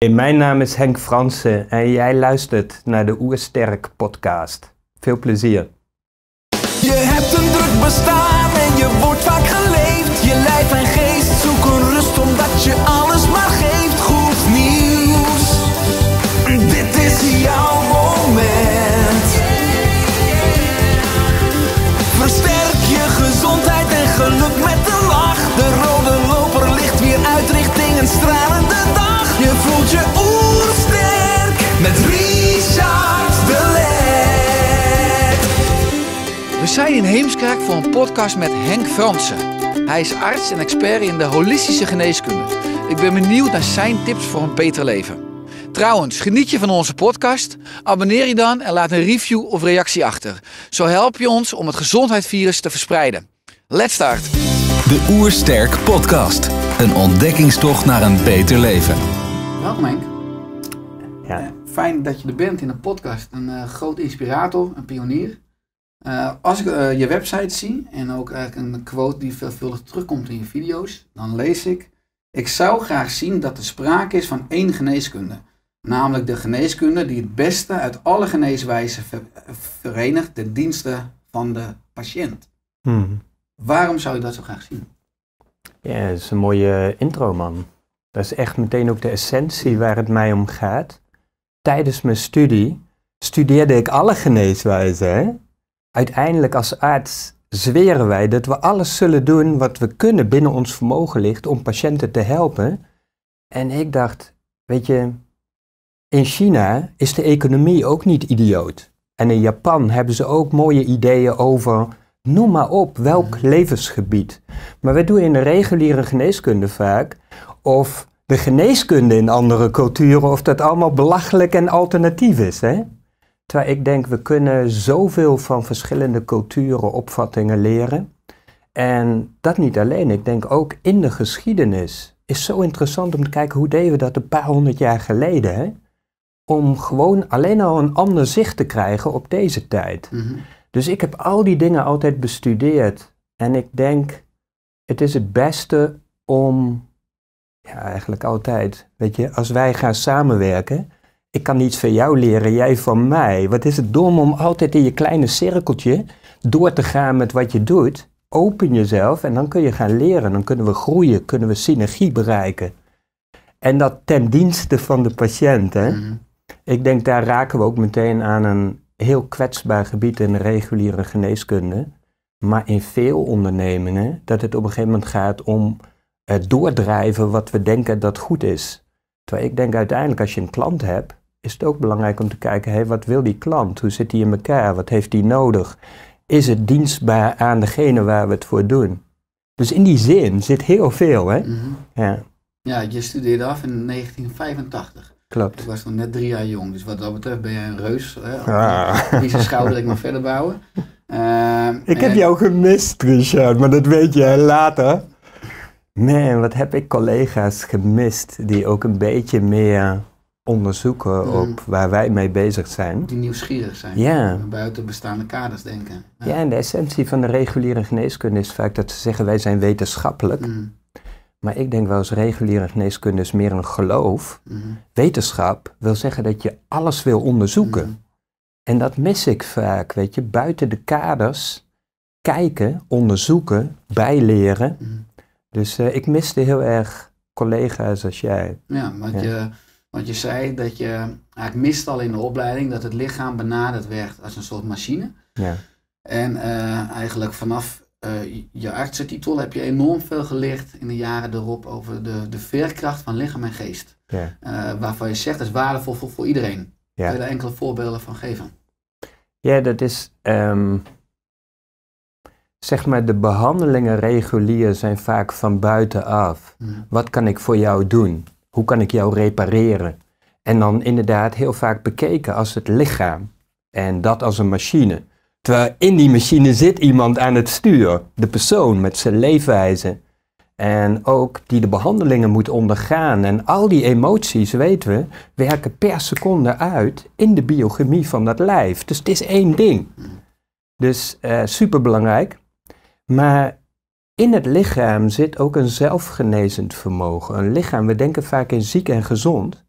Hey, mijn naam is Henk Fransen en jij luistert naar de Oersterk podcast. Veel plezier. Je hebt een druk bestaan en je wordt vaak geleefd. Je lijf en geest zoeken rust omdat je alles maar geeft. Goed nieuws, dit is jouw moment. Versterk je gezondheid en geluk met de lach. De rode loper ligt weer uit richting een stralende dag. Je voelt je oersterk met Richard de We zijn in Heemskerk voor een podcast met Henk Fransen. Hij is arts en expert in de holistische geneeskunde. Ik ben benieuwd naar zijn tips voor een beter leven. Trouwens, geniet je van onze podcast? Abonneer je dan en laat een review of reactie achter. Zo help je ons om het gezondheidsvirus te verspreiden. Let's start! De Oersterk Podcast. Een ontdekkingstocht naar een beter leven. Welkom Henk. Ja. Eh, fijn dat je er bent in de podcast. Een uh, groot inspirator, een pionier. Eh, als ik je website zie en ook eigenlijk een quote die veelvuldig terugkomt in je video's, dan lees ik: Ik zou graag zien dat er sprake is van één geneeskunde. Namelijk de geneeskunde die het beste uit alle geneeswijzen verenigt, ten dienste van de patiënt. Hmm. Waarom zou je dat zo graag zien? Ja, dat is een mooie intro, man dat is echt meteen ook de essentie waar het mij om gaat. Tijdens mijn studie studeerde ik alle geneeswijzen. Uiteindelijk als arts zweren wij dat we alles zullen doen wat we kunnen binnen ons vermogen ligt om patiënten te helpen. En ik dacht, weet je, in China is de economie ook niet idioot. En in Japan hebben ze ook mooie ideeën over, noem maar op, welk levensgebied. Maar we doen in de reguliere geneeskunde vaak of de geneeskunde in andere culturen, of dat allemaal belachelijk en alternatief is. Hè? Terwijl ik denk, we kunnen zoveel van verschillende culturen, opvattingen leren. En dat niet alleen, ik denk ook in de geschiedenis. Is zo interessant om te kijken hoe deden we dat een paar honderd jaar geleden. Hè? Om gewoon alleen al een ander zicht te krijgen op deze tijd. Mhm. Dus ik heb al die dingen altijd bestudeerd. En ik denk, het is het beste om ja, eigenlijk altijd. Weet je, als wij gaan samenwerken, ik kan iets van jou leren, jij van mij. Wat is het dom om altijd in je kleine cirkeltje door te gaan met wat je doet. Open jezelf en dan kun je gaan leren. Dan kunnen we groeien, kunnen we synergie bereiken. En dat ten dienste van de patiënt. Hè? Mhm. Ik denk daar raken we ook meteen aan een heel kwetsbaar gebied in de reguliere geneeskunde. Maar in veel ondernemingen, dat het op een gegeven moment gaat om eh, doordrijven wat we denken dat goed is. Terwijl ik denk uiteindelijk als je een klant hebt, is het ook belangrijk om te kijken, hé, wat wil die klant? Hoe zit die in elkaar? Wat heeft die nodig? Is het dienstbaar aan degene waar we het voor doen? Dus in die zin zit heel veel. Hè? Mhm. ja. ja, je studeerde af in 1985. Klopt. Ik was nog net drie jaar jong, dus wat dat betreft ben jij een reus. Hè? Ah. Die zijn schouder ik maar verder bouwen. Ehm, ik heb jou gemist, Richard, maar dat weet jij later. Man, wat heb ik collega's gemist die ook een beetje meer onderzoeken mm. op waar wij mee bezig zijn. Die nieuwsgierig zijn. Ja. Buiten bestaande kaders denken. Ja. ja. en de essentie van de reguliere geneeskunde is vaak dat ze zeggen wij zijn wetenschappelijk. Mm. Maar ik denk wel eens reguliere geneeskunde is meer een geloof. Mm. Wetenschap wil zeggen dat je alles wil onderzoeken. En dat mis ik vaak, weet je. Buiten de kaders kijken, onderzoeken, bijleren dus eh, ik miste heel erg collega's als jij. Ja, want, Je, want je zei dat je eigenlijk mist al in de opleiding dat het lichaam benaderd werd als een soort machine. Ja. En eh, eigenlijk vanaf eh, je artsentitel heb je enorm veel geleerd in de jaren erop over de, de veerkracht van lichaam en geest. Ja. waarvan je zegt dat is waardevol voor, voor iedereen. Ja. Kun je daar enkele voorbeelden van geven? Ja, dat is. Ehm, zeg maar, de behandelingen regulier zijn vaak van buitenaf. Hmm. Wat kan ik voor jou doen? Hoe kan ik jou repareren? En dan inderdaad heel vaak bekeken als het lichaam en dat als een machine. Terwijl in die machine zit iemand aan het stuur, de persoon met zijn leefwijze. En ook die de behandelingen moet ondergaan. En al die emoties, weten we, werken per seconde uit in de biochemie van dat lijf. Dus het is één ding. Hmm. Dus uh, superbelangrijk. Maar in het lichaam zit ook een zelfgenezend vermogen. Een lichaam, we denken vaak in ziek en gezond,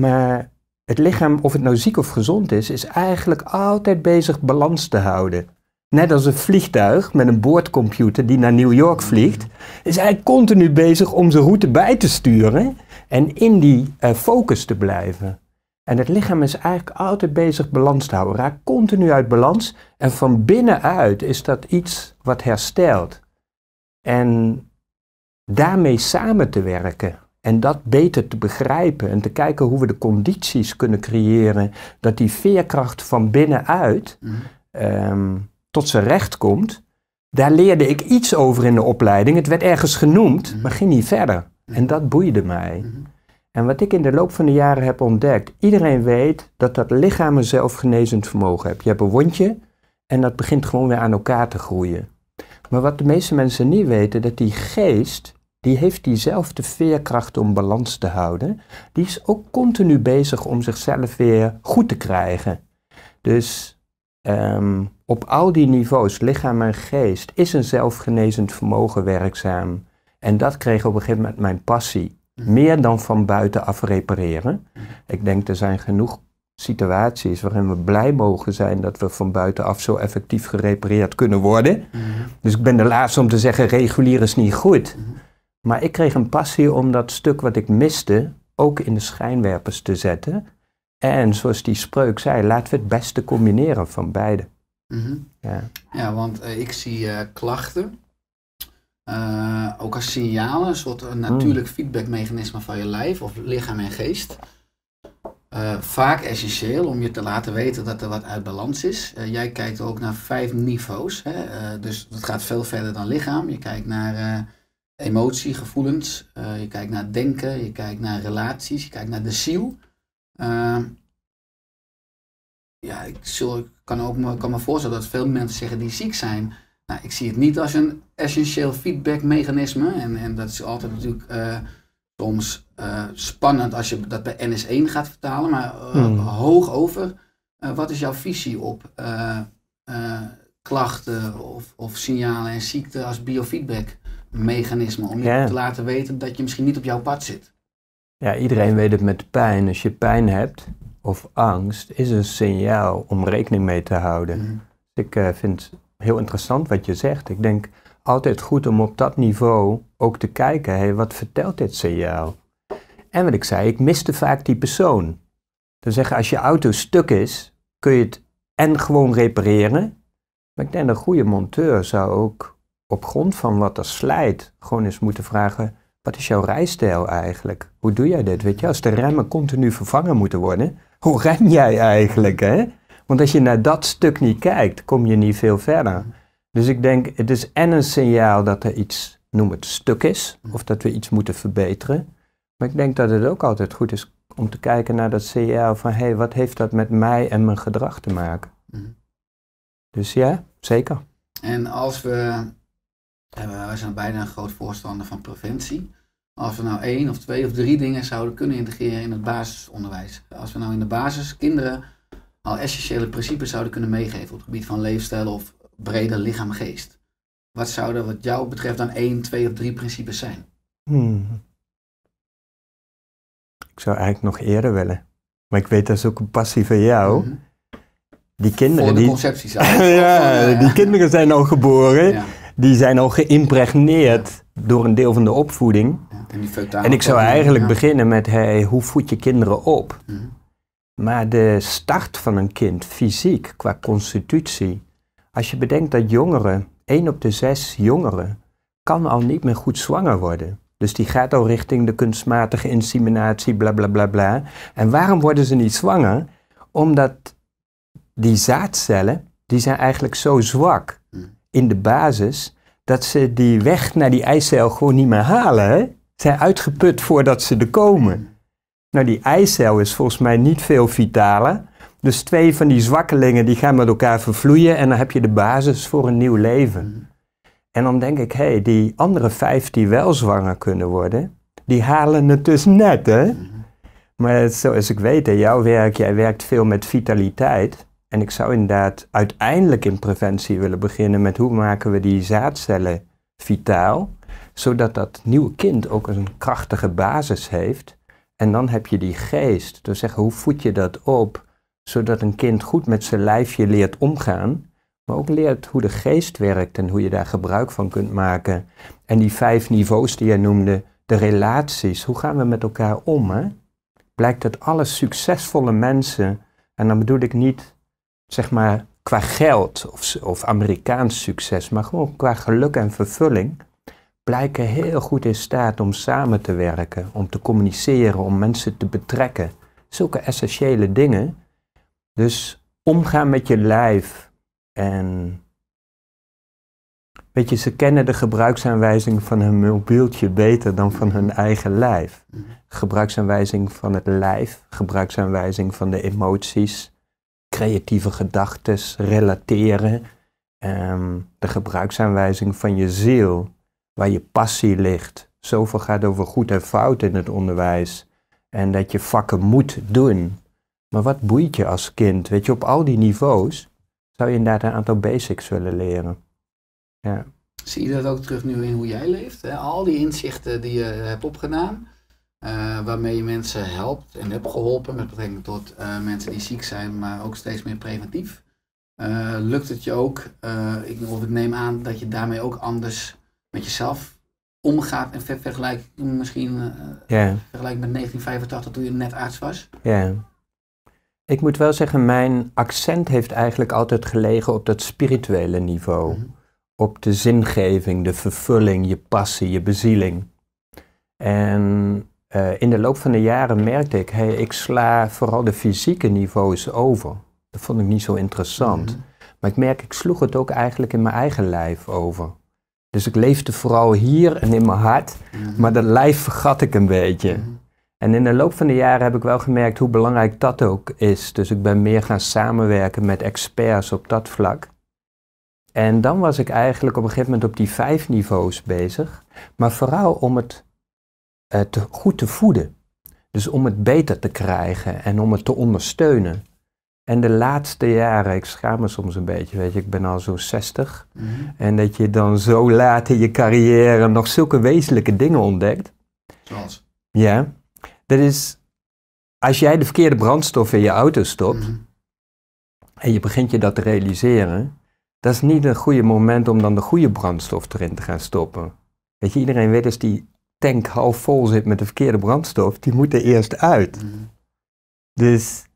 maar het lichaam, of het nou ziek of gezond is, is eigenlijk altijd bezig balans te houden. Net als een vliegtuig met een boordcomputer die naar New York vliegt, is hij continu bezig om zijn route bij te sturen en in die eh, focus te blijven. En het lichaam is eigenlijk altijd bezig balans te houden. Raakt continu uit balans. En van binnenuit is dat iets wat herstelt. En daarmee samen te werken. En dat beter te begrijpen. En te kijken hoe we de condities kunnen creëren. Dat die veerkracht van binnenuit mhm. ehm, tot zijn recht komt. Daar leerde ik iets over in de opleiding. Het werd ergens genoemd, mhm. maar ging niet verder. Mhm. En dat boeide mij. En wat ik in de loop van de jaren heb ontdekt, iedereen weet dat dat lichaam een zelfgenezend vermogen heeft. Je hebt een wondje en dat begint gewoon weer aan elkaar te groeien. Maar wat de meeste mensen niet weten, dat die geest, die heeft diezelfde veerkracht om balans te houden. Die is ook continu bezig om zichzelf weer goed te krijgen. Dus ehm, op al die niveaus, lichaam en geest, is een zelfgenezend vermogen werkzaam. En dat kreeg op een gegeven moment mijn passie. Meer dan van buitenaf repareren. Ik denk er zijn genoeg situaties waarin we blij mogen zijn dat we van buitenaf zo effectief gerepareerd kunnen worden. Dus ik ben de laatste om te zeggen, regulier is niet goed. Maar ik kreeg een passie om dat stuk wat ik miste ook in de schijnwerpers te zetten. En zoals die spreuk zei, laten we het beste combineren van beide. Mhm. ja. ja, want eh, ik zie eh, klachten eh, ook als signalen, een soort een natuurlijk hmm. feedbackmechanisme van je lijf of lichaam en geest. Eh, vaak essentieel om je te laten weten dat er wat uit balans is. Eh, jij kijkt ook naar vijf niveaus. Hè? dus dat gaat veel verder dan lichaam. Je kijkt naar emotie, gevoelens. je kijkt naar denken. Je kijkt naar relaties. Je kijkt naar de ziel. Ehm, ja, ik, kan, ook, kan me voorstellen dat veel mensen zeggen die ziek zijn nou, ik zie het niet als een essentieel feedbackmechanisme. En, en dat is altijd natuurlijk eh, soms eh, spannend als je dat bij NS1 gaat vertalen, maar eh, hmm. hoog over. wat is jouw visie op klachten of, of signalen en ziekten als biofeedbackmechanisme om je te laten weten dat je misschien niet op jouw pad zit. Ja, iedereen weet het met pijn. Als je pijn hebt of angst, is een signaal om rekening mee te houden. Hmm. Ik vind Heel interessant wat je zegt. Ik denk altijd goed om op dat niveau ook te kijken, Hé, wat vertelt dit signaal? En wat ik zei, ik miste vaak die persoon. Dan zeggen, als je auto stuk is, kun je het en gewoon repareren. Maar ik denk, een goede monteur zou ook op grond van wat er slijt, gewoon eens moeten vragen, wat is jouw rijstijl eigenlijk? Hoe doe jij dit? Weet je, als de remmen continu vervangen moeten worden, hoe rem jij eigenlijk? Hè? Want als je naar dat stuk niet kijkt, kom je niet veel verder. Dus ik denk, het is en een signaal dat er iets, noem het, stuk is, of dat we iets moeten verbeteren. Maar ik denk dat het ook altijd goed is om te kijken naar dat signaal van, hé, hey, wat heeft dat met mij en mijn gedrag te maken? Mhm. Dus ja, zeker. En als we, eh, we zijn bijna een groot voorstander van preventie. Als we nou één of twee of drie dingen zouden kunnen integreren in het basisonderwijs. Als we nou in de basis kinderen al essentiële principes zouden kunnen meegeven op het gebied van leefstijl of breder lichaam-geest? Wat zouden wat jou betreft dan één, twee of drie principes zijn? Hmm. Ik zou eigenlijk nog eerder willen. Maar ik weet, dat is ook een passie van jou. Mm -hmm. Die kinderen. die... concepties ja, ja, die kinderen zijn al geboren. Die zijn al geïmpregneerd door een deel van de opvoeding. En, ik zou eigenlijk beginnen met: hey, hoe voed je kinderen op? Mhm. Maar de start van een kind fysiek qua constitutie, als je bedenkt dat jongeren, één op de zes jongeren, kan al niet meer goed zwanger worden. Dus die gaat al richting de kunstmatige inseminatie, bla bla bla bla. En waarom worden ze niet zwanger? Omdat die zaadcellen, die zijn eigenlijk zo zwak in de basis, dat ze die weg naar die eicel gewoon niet meer halen. Ze Zijn uitgeput voordat ze er komen. Nou, die eicel is volgens mij niet veel vitaler. Dus twee van die zwakkelingen die gaan met elkaar vervloeien en dan heb je de basis voor een nieuw leven. Mhm. En dan denk ik, hé, hey, die andere vijf die wel zwanger kunnen worden, die halen het dus net, hè? Mhm. Maar zoals ik weet, jouw werk, jij werkt veel met vitaliteit. En ik zou inderdaad uiteindelijk in preventie willen beginnen met hoe maken we die zaadcellen vitaal, zodat dat nieuwe kind ook een krachtige basis heeft en dan heb je die geest. Dus zeg, hoe voed je dat op, zodat een kind goed met zijn lijfje leert omgaan, maar ook leert hoe de geest werkt en hoe je daar gebruik van kunt maken. En die vijf niveaus die jij noemde, de relaties, hoe gaan we met elkaar om? Hè? Blijkt dat alle succesvolle mensen, en dan bedoel ik niet zeg maar qua geld of, of Amerikaans succes, maar gewoon qua geluk en vervulling, blijken heel goed in staat om samen te werken, om te communiceren, om mensen te betrekken. Zulke essentiële dingen. Dus omgaan met je lijf en. Weet je, ze kennen de gebruiksaanwijzing van hun mobieltje beter dan van hun eigen lijf. Mhm. Gebruiksaanwijzing van het lijf, gebruiksaanwijzing van de emoties, creatieve gedachten, relateren, um, de gebruiksaanwijzing van je ziel waar je passie ligt. Zoveel gaat over goed en fout in het onderwijs. En dat je vakken moet doen. Maar wat boeit je als kind? Weet je, op al die niveaus zou je inderdaad een aantal basics willen leren. Ja. Zie je dat ook terug nu in hoe jij leeft? Hè? Al die inzichten die je hebt opgedaan, eh, waarmee je mensen helpt en hebt geholpen met betrekking tot eh, mensen die ziek zijn, maar ook steeds meer preventief. Eh, lukt het je ook? ik, of ik neem aan dat je daarmee ook anders met jezelf omgaat en ver, vergelijk misschien uh, vergelijk met 1985 toen je net arts was? Ja. Ik moet wel zeggen, mijn accent heeft eigenlijk altijd gelegen op dat spirituele niveau. Mhm. Op de zingeving, de vervulling, je passie, je bezieling. En eh, in de loop van de jaren merkte ik, hey, ik sla vooral de fysieke niveaus over. Dat vond ik niet zo interessant. Mhm. Maar ik merk, ik sloeg het ook eigenlijk in mijn eigen lijf over. Dus ik leefde vooral hier en in mijn hart, mhm. maar dat lijf vergat ik een beetje. Mhm. En in de loop van de jaren heb ik wel gemerkt hoe belangrijk dat ook is. Dus ik ben meer gaan samenwerken met experts op dat vlak. En dan was ik eigenlijk op een gegeven moment op die vijf niveaus bezig, maar vooral om het eh, goed te voeden. Dus om het beter te krijgen en om het te ondersteunen. En de laatste jaren, ik schaam me soms een beetje, weet je, ik ben al zo 60. Mhm. En dat je dan zo laat in je carrière nog zulke wezenlijke dingen ontdekt. Zoals? Ja. Dat is, als jij de verkeerde brandstof in je auto stopt mhm. en je begint je dat te realiseren, dat is niet een goede moment om dan de goede brandstof erin te gaan stoppen. Weet je, iedereen weet als dus, die tank half vol zit met de verkeerde brandstof, die moet er eerst uit. Mhm. Dus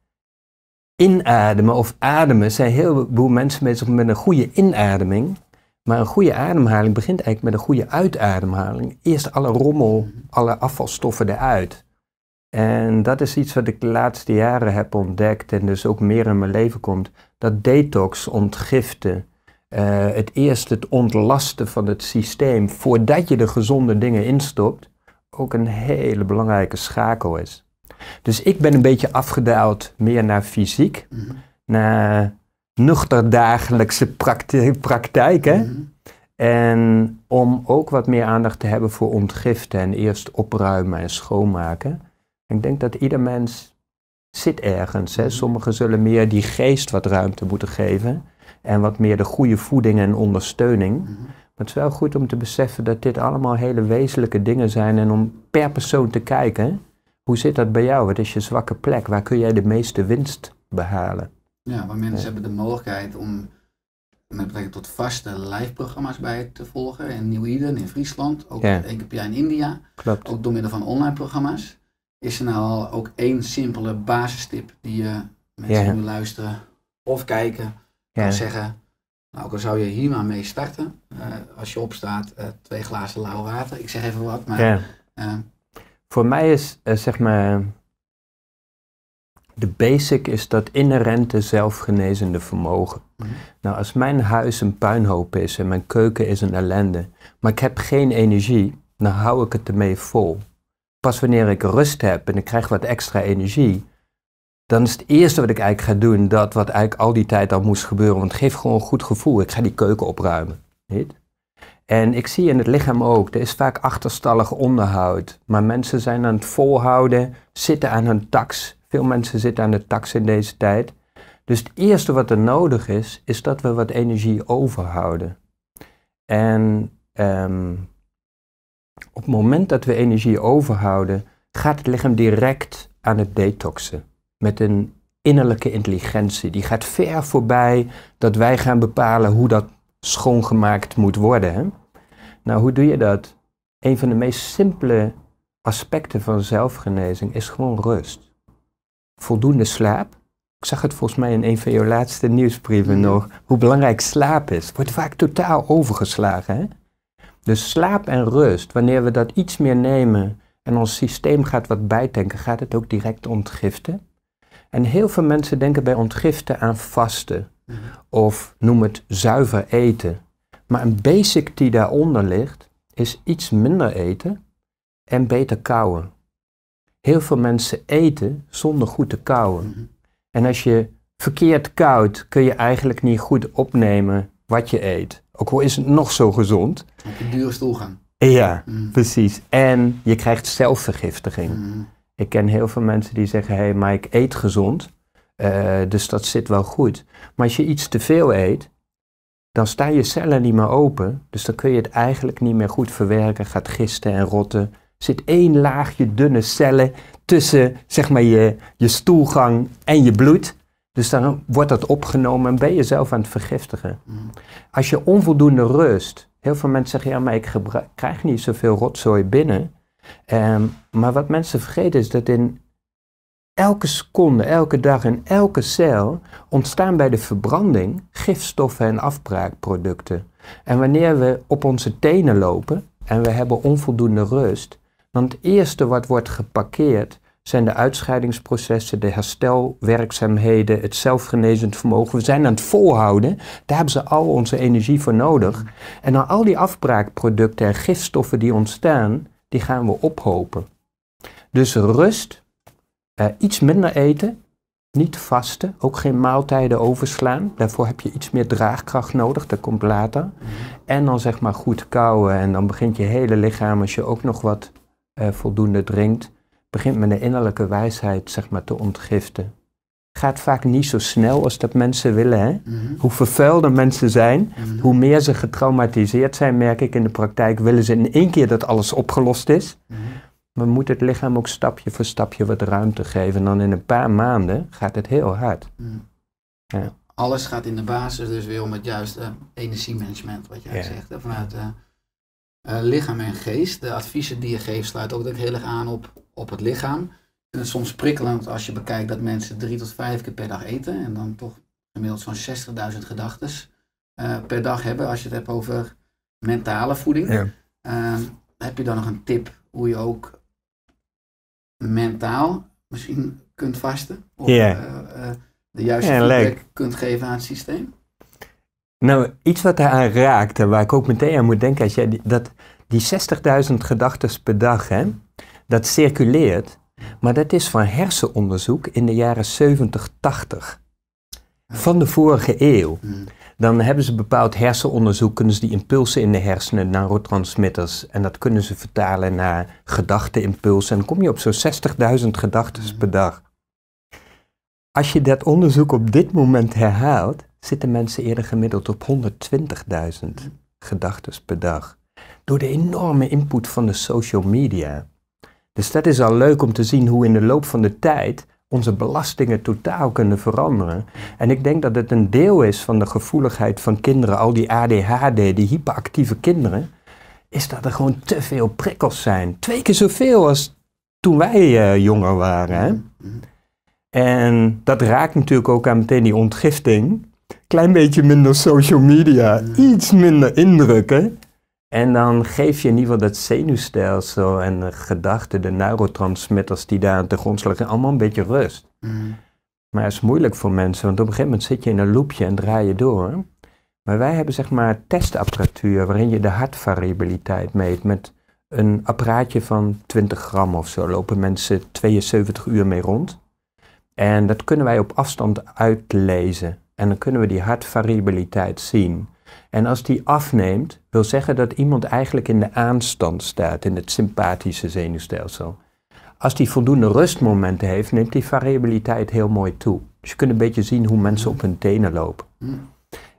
inademen of ademen zijn heel veel mensen bezig met een goede inademing. Maar een goede ademhaling begint eigenlijk met een goede uitademhaling. Eerst alle rommel, alle afvalstoffen eruit. En dat is iets wat ik de laatste jaren heb ontdekt en dus ook meer in mijn leven komt. Dat detox, ontgiften, eh, het eerst het ontlasten van het systeem voordat je de gezonde dingen instopt, ook een hele belangrijke schakel is. Dus ik ben een beetje afgedaald meer naar fysiek, mhm. naar nuchter dagelijkse praktijk. hè? Mhm. En om ook wat meer aandacht te hebben voor ontgiften en eerst opruimen en schoonmaken. Ik denk dat ieder mens zit ergens. Hè? Mhm. Sommigen zullen meer die geest wat ruimte moeten geven en wat meer de goede voeding en ondersteuning. Maar het is wel goed om te beseffen dat dit allemaal hele wezenlijke dingen zijn en om per persoon te kijken. Hoe zit dat bij jou? Wat is je zwakke plek? Waar kun jij de meeste winst behalen? Ja, waar mensen hebben de mogelijkheid om met betrekking tot vaste live-programma's bij te volgen. In Nieuw-Iden, in Friesland, ook één keer per jaar in India. Klopt. Ook door middel van online programma's. Is er nou ook één simpele basistip die je mensen ja. luisteren of kijken kan zeggen... Nou, ook al zou je hier maar mee starten. Eh, als je opstaat, eh, twee glazen lauw water. Ik zeg even wat, maar... Eh, voor mij is eh, zeg maar. De basic is dat inherente zelfgenezende vermogen. Mhm. Nou, als mijn huis een puinhoop is en mijn keuken is een ellende, maar ik heb geen energie, dan hou ik het ermee vol. Pas wanneer ik rust heb en ik krijg wat extra energie, dan is het eerste wat ik eigenlijk ga doen dat wat eigenlijk al die tijd al moest gebeuren, want het geeft gewoon een goed gevoel. Ik ga die keuken opruimen. Niet? En ik zie in het lichaam ook, er is vaak achterstallig onderhoud. Maar mensen zijn aan het volhouden, zitten aan hun tax. Veel mensen zitten aan de tax in deze tijd. Dus het eerste wat er nodig is, is dat we wat energie overhouden. En ehm, op het moment dat we energie overhouden, gaat het lichaam direct aan het detoxen. Met een innerlijke intelligentie. Die gaat ver voorbij dat wij gaan bepalen hoe dat schoongemaakt moet worden. Nou, hoe doe je dat? Een van de meest simpele aspecten van zelfgenezing is gewoon rust. Voldoende slaap. Ik zag het volgens mij in een van jouw laatste nieuwsbrieven mm. nog, hoe belangrijk slaap is. Wordt vaak totaal overgeslagen. Hè? Dus slaap en rust, wanneer we dat iets meer nemen en ons systeem gaat wat bijtanken, gaat het ook direct ontgiften. En heel veel mensen denken bij ontgiften aan vasten. Of noem het zuiver eten. Maar een basic die daaronder ligt, is iets minder eten en beter kouwen. Heel veel mensen eten zonder goed te kouwen. Mhm. En als je verkeerd koudt, kun je eigenlijk niet goed opnemen wat je eet. Ook al is het nog zo gezond. Heb je dure gaan. Ja, mhm. precies. En je krijgt zelfvergiftiging. Mhm. Ik ken heel veel mensen die zeggen, hé, hey, maar ik eet gezond. Eh, dus dat zit wel goed. Maar als je iets te veel eet, dan staan je cellen niet meer open. Dus dan kun je het eigenlijk niet meer goed verwerken. Gaat gisten en rotten. zit één laagje dunne cellen tussen zeg maar, je, je stoelgang en je bloed. Dus dan wordt dat opgenomen en ben je zelf aan het vergiftigen. Mm. Als je onvoldoende rust. Heel veel mensen zeggen, ja, maar ik krijg niet zoveel rotzooi binnen. Ehm, maar wat mensen vergeten is dat in Elke seconde, elke dag in elke cel ontstaan bij de verbranding gifstoffen en afbraakproducten. En wanneer we op onze tenen lopen en we hebben onvoldoende rust, dan het eerste wat wordt geparkeerd zijn de uitscheidingsprocessen, de herstelwerkzaamheden, het zelfgenezend vermogen. We zijn aan het volhouden. Daar hebben ze al onze energie voor nodig. En dan al die afbraakproducten en gifstoffen die ontstaan, die gaan we ophopen. Dus rust eh, iets minder eten, niet vasten, ook geen maaltijden overslaan. Daarvoor heb je iets meer draagkracht nodig, dat komt later. Mhm. En dan zeg maar goed kouwen en dan begint je hele lichaam, als je ook nog wat eh, voldoende drinkt, begint met de innerlijke wijsheid zeg maar te ontgiften. Gaat vaak niet zo snel als dat mensen willen. Hè? Mhm. Hoe vervuilder mensen zijn, mhm. hoe meer ze getraumatiseerd zijn, merk ik in de praktijk, willen ze in één keer dat alles opgelost is. We moeten het lichaam ook stapje voor stapje wat ruimte geven. En dan in een paar maanden gaat het heel hard. Hmm. Ja. Alles gaat in de basis dus weer om het juiste eh, energiemanagement, wat jij zegt. Eh, vanuit eh, lichaam en geest. De adviezen die je geeft sluiten ook heel erg aan op, op het lichaam. En het soms prikkelend als je bekijkt dat mensen drie tot vijf keer per dag eten. En dan toch inmiddels zo'n 60.000 gedachten per dag hebben. Als je het hebt over mentale voeding. Ja. Ehm, heb je dan nog een tip hoe je ook mentaal misschien kunt vasten. Of eh, eh, de juiste yeah, feedback kunt geven aan het systeem? Nou, iets wat aan raakt en waar ik ook meteen aan moet denken, als jij die, dat die 60.000 gedachten per dag, hè, dat circuleert, maar dat is van hersenonderzoek in de jaren 70, 80 van de vorige eeuw. Hmm dan hebben ze bepaald hersenonderzoek, kunnen ze die impulsen in de hersenen, neurotransmitters, en dat kunnen ze vertalen naar gedachteimpulsen. En dan kom je op zo'n 60.000 gedachten per mm. dag. Als je dat onderzoek op dit moment herhaalt, zitten mensen eerder gemiddeld op 120.000 mm. gedachten per dag. Door de enorme input van de social media. Dus dat is al leuk om te zien hoe in de loop van de tijd onze belastingen totaal kunnen veranderen. En ik denk dat het een deel is van de gevoeligheid van kinderen, al die ADHD, die hyperactieve kinderen, is dat er gewoon te veel prikkels zijn. Twee keer zoveel als toen wij eh, jonger waren. Hè? En dat raakt natuurlijk ook aan meteen die ontgifting. Klein beetje minder social media, iets minder indrukken. En dan geef je in ieder geval dat zenuwstelsel en de gedachten, de neurotransmitters die daar de grond liggen, allemaal een beetje rust. Mm. Maar het is moeilijk voor mensen, want op een gegeven moment zit je in een loopje en draai je door. Maar wij hebben zeg maar testapparatuur waarin je de hartvariabiliteit meet. Met een apparaatje van 20 gram of zo lopen mensen 72 uur mee rond. En dat kunnen wij op afstand uitlezen. En dan kunnen we die hartvariabiliteit zien. En als die afneemt, wil zeggen dat iemand eigenlijk in de aanstand staat in het sympathische zenuwstelsel. Als die voldoende rustmomenten heeft, neemt die variabiliteit heel mooi toe. Dus je kunt een beetje zien hoe mensen op hun tenen lopen. Hmm.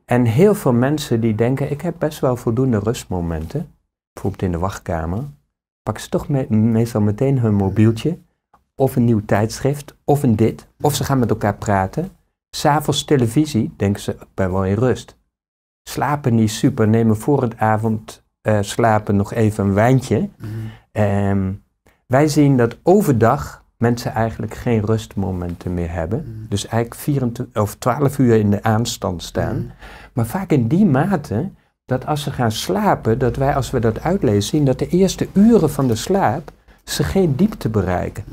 En heel veel mensen die denken, ik heb best wel voldoende rustmomenten, bijvoorbeeld in de wachtkamer, pakken ze toch meestal meteen hun mobieltje, of een nieuw tijdschrift, of een dit, of ze gaan met elkaar praten. S'avonds televisie, denken ze, ik ben wel in rust slapen niet super, nemen voor het avond eh, slapen nog even een wijntje. Mhm. Ehm, wij zien dat overdag mensen eigenlijk geen rustmomenten meer hebben. Mhm. Dus eigenlijk 24, of 12 uur in de aanstand staan. Mhm. Maar vaak in die mate dat als ze gaan slapen, dat wij als we dat uitlezen zien dat de eerste uren van de slaap ze geen diepte bereiken.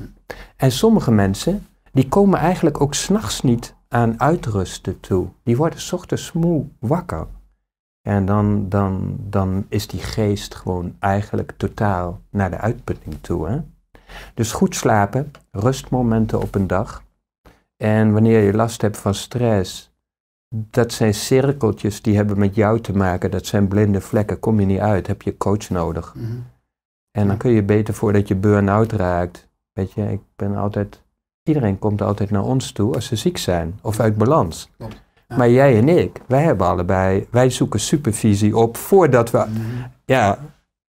En sommige mensen die komen eigenlijk ook s'nachts niet aan uitrusten toe. Die worden s ochtends moe wakker. En dan, dan, dan is die geest gewoon eigenlijk totaal naar de uitputting toe. Hè? Dus goed slapen, rustmomenten op een dag. En wanneer je last hebt van stress, dat zijn cirkeltjes die hebben met jou te maken. Dat zijn blinde vlekken, kom je niet uit, heb je coach nodig. Mhm. En dan kun je beter voordat je burn-out raakt. Weet je, ik ben altijd, iedereen komt altijd naar ons toe als ze ziek zijn of uit balans. Maar jij en ik, wij hebben allebei, wij zoeken supervisie op voordat we, mhm. ja,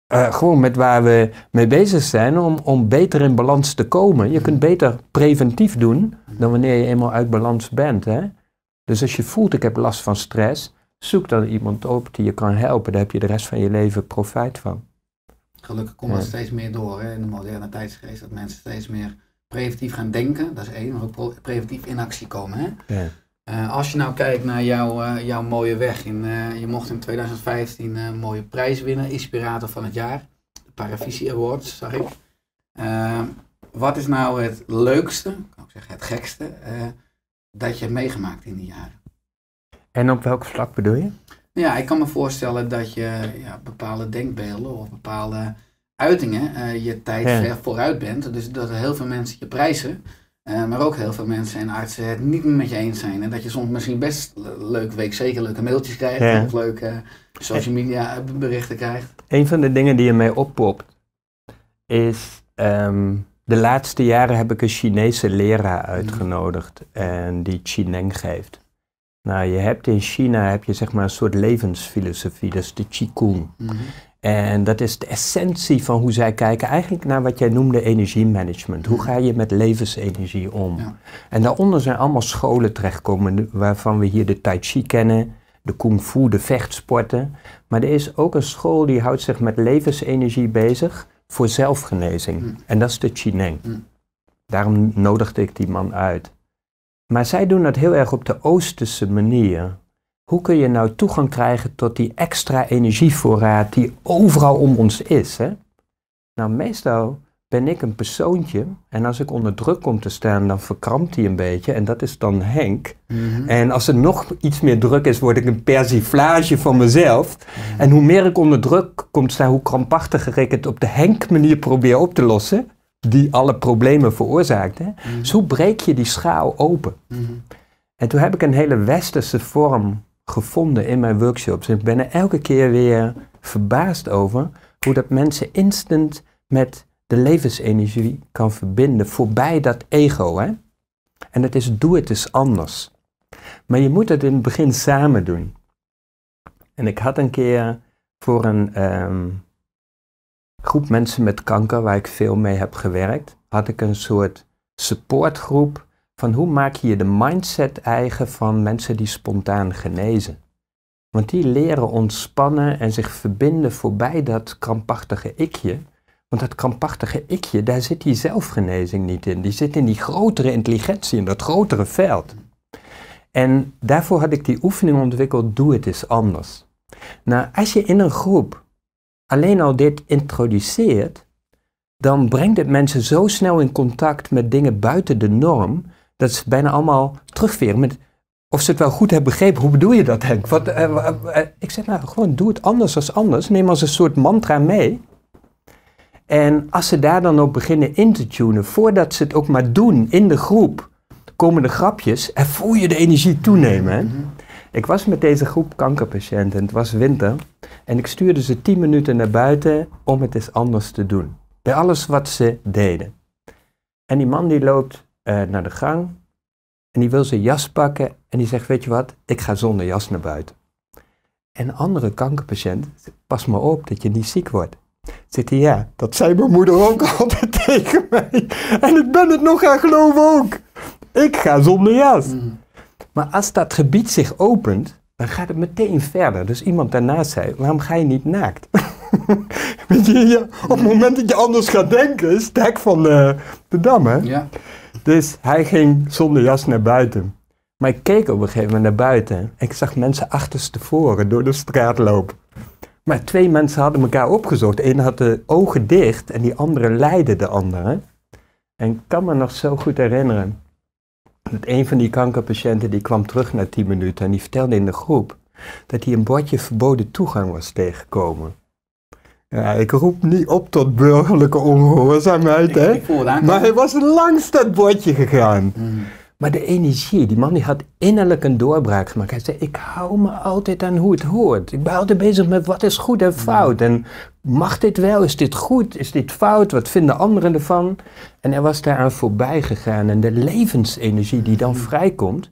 eh, gewoon met waar we mee bezig zijn om, om beter in balans te komen. Je kunt mhm. beter preventief doen mhm. dan wanneer je eenmaal uit balans bent. Hè? Dus als je voelt, ik heb last van stress, zoek dan iemand op die je kan helpen. Daar heb je de rest van je leven profijt van. Gelukkig komt dat steeds meer door hè, in de moderne tijdsgeest, dat mensen steeds meer preventief gaan denken. Dat is één, maar ook preventief in actie komen. Hè? Ja. Eh, als je nou kijkt naar jouw, eh, jouw mooie weg. In, eh, je mocht in 2015 een mooie prijs winnen. Inspirator van het jaar. De Paravisie Awards, zag ik. wat is nou het leukste, kan ik zeggen het gekste, dat je hebt meegemaakt in die jaren? En op welk vlak bedoel je? Ja, ik kan me voorstellen dat je ja, bepaalde denkbeelden of bepaalde uitingen je tijd ver vooruit bent. Dus dat heel veel mensen je prijzen. Eh, maar ook heel veel mensen en artsen het niet met je eens zijn. En dat je soms misschien best leuk week zeker leuke mailtjes krijgt. Of leuke social media berichten krijgt. Een van de dingen die je mij oppopt is... Ehm, de laatste jaren heb ik een Chinese leraar uitgenodigd. En die Qineng geeft. Nou, je hebt in China heb je zeg maar een soort levensfilosofie. Dat is de Qigong. En dat is de essentie van hoe zij kijken eigenlijk naar wat jij noemde energiemanagement. Hoe ga je met levensenergie om? En daaronder zijn allemaal scholen terechtkomen waarvan we hier de tai chi kennen, de kung fu, de vechtsporten. Maar er is ook een school die houdt zich met levensenergie bezig voor zelfgenezing. Mm. En dat is de qigong. Mm. Daarom nodigde ik die man uit. Maar zij doen dat heel erg op de Oosterse manier hoe kun je nou toegang krijgen tot die extra energievoorraad die overal om ons is? Hè? Nou, meestal ben ik een persoontje en als ik onder druk kom te staan, dan verkrampt hij een beetje en dat is dan Henk. Mhm. En als er nog iets meer druk is, word ik een persiflage van mezelf. Mhm. En hoe meer ik onder druk kom te staan, hoe krampachtiger ik het op de Henk-manier probeer op te lossen, die alle problemen veroorzaakt. Dus hoe mhm. breek je die schaal open. En toen heb ik een hele westerse vorm gevonden in mijn workshops. ik ben er elke keer weer verbaasd over hoe dat mensen instant met de levensenergie kan verbinden voorbij dat ego. Hè? En dat is doe het eens anders. Maar je moet het in het begin samen doen. En ik had een keer voor een ehm, groep mensen met kanker waar ik veel mee heb gewerkt, had ik een soort supportgroep van hoe maak je de mindset eigen van mensen die spontaan genezen. Want die leren ontspannen en zich verbinden voorbij dat krampachtige ikje. Want dat krampachtige ikje, daar zit die zelfgenezing niet in. Die zit in die grotere intelligentie, in dat grotere veld. En daarvoor had ik die oefening ontwikkeld, doe het eens anders. Nou, als je in een groep alleen al dit introduceert, dan brengt het mensen zo snel in contact met dingen buiten de norm, dat ze bijna allemaal terugveren met of ze het wel goed hebben begrepen. Hoe bedoel je dat, Henk? Eh, eh, eh, ik zeg nou gewoon, doe het anders als anders. Neem als een soort mantra mee. En als ze daar dan ook beginnen in te tunen, voordat ze het ook maar doen in de groep, komen de grapjes en voel je de energie toenemen. Hè? Mhm. Ik was met deze groep kankerpatiënten, het was winter, en ik stuurde ze tien minuten naar buiten om het eens anders te doen. Bij alles wat ze deden. En die man die loopt eh, naar de gang en die wil zijn jas pakken en die zegt, weet je wat, ik ga zonder jas naar buiten. En andere kankerpatiënt, pas maar op dat je niet ziek wordt. Zit hij, ja, dat zei mijn moeder ook altijd tegen mij. En ik ben het nog gaan geloven ook. Ik ga zonder jas. Mm. Maar als dat gebied zich opent, dan gaat het meteen verder. Dus iemand daarnaast zei, waarom ga je niet naakt? Weet je, op het moment dat je anders gaat denken, is van de, eh, de dam, hè? Ja. Dus hij ging zonder jas naar buiten. Maar ik keek op een gegeven moment naar buiten ik zag mensen achterstevoren door de straat lopen. Maar twee mensen hadden elkaar opgezocht. Eén had de ogen dicht en die andere leidde de andere. En ik kan me nog zo goed herinneren dat een van die kankerpatiënten die kwam terug na tien minuten en die vertelde in de groep dat hij een bordje verboden toegang was tegengekomen. Ja, ik roep niet op tot burgerlijke ongehoorzaamheid, hè? maar hij was langs dat bordje gegaan. Mm. Maar de energie, die man die had innerlijk een doorbraak gemaakt. Hij zei, ik hou me altijd aan hoe het hoort. Ik ben altijd bezig met wat is goed en fout. Mm. En mag dit wel? Is dit goed? Is dit fout? Wat vinden anderen ervan? En hij was daaraan voorbij gegaan. En de levensenergie die dan mm. vrijkomt,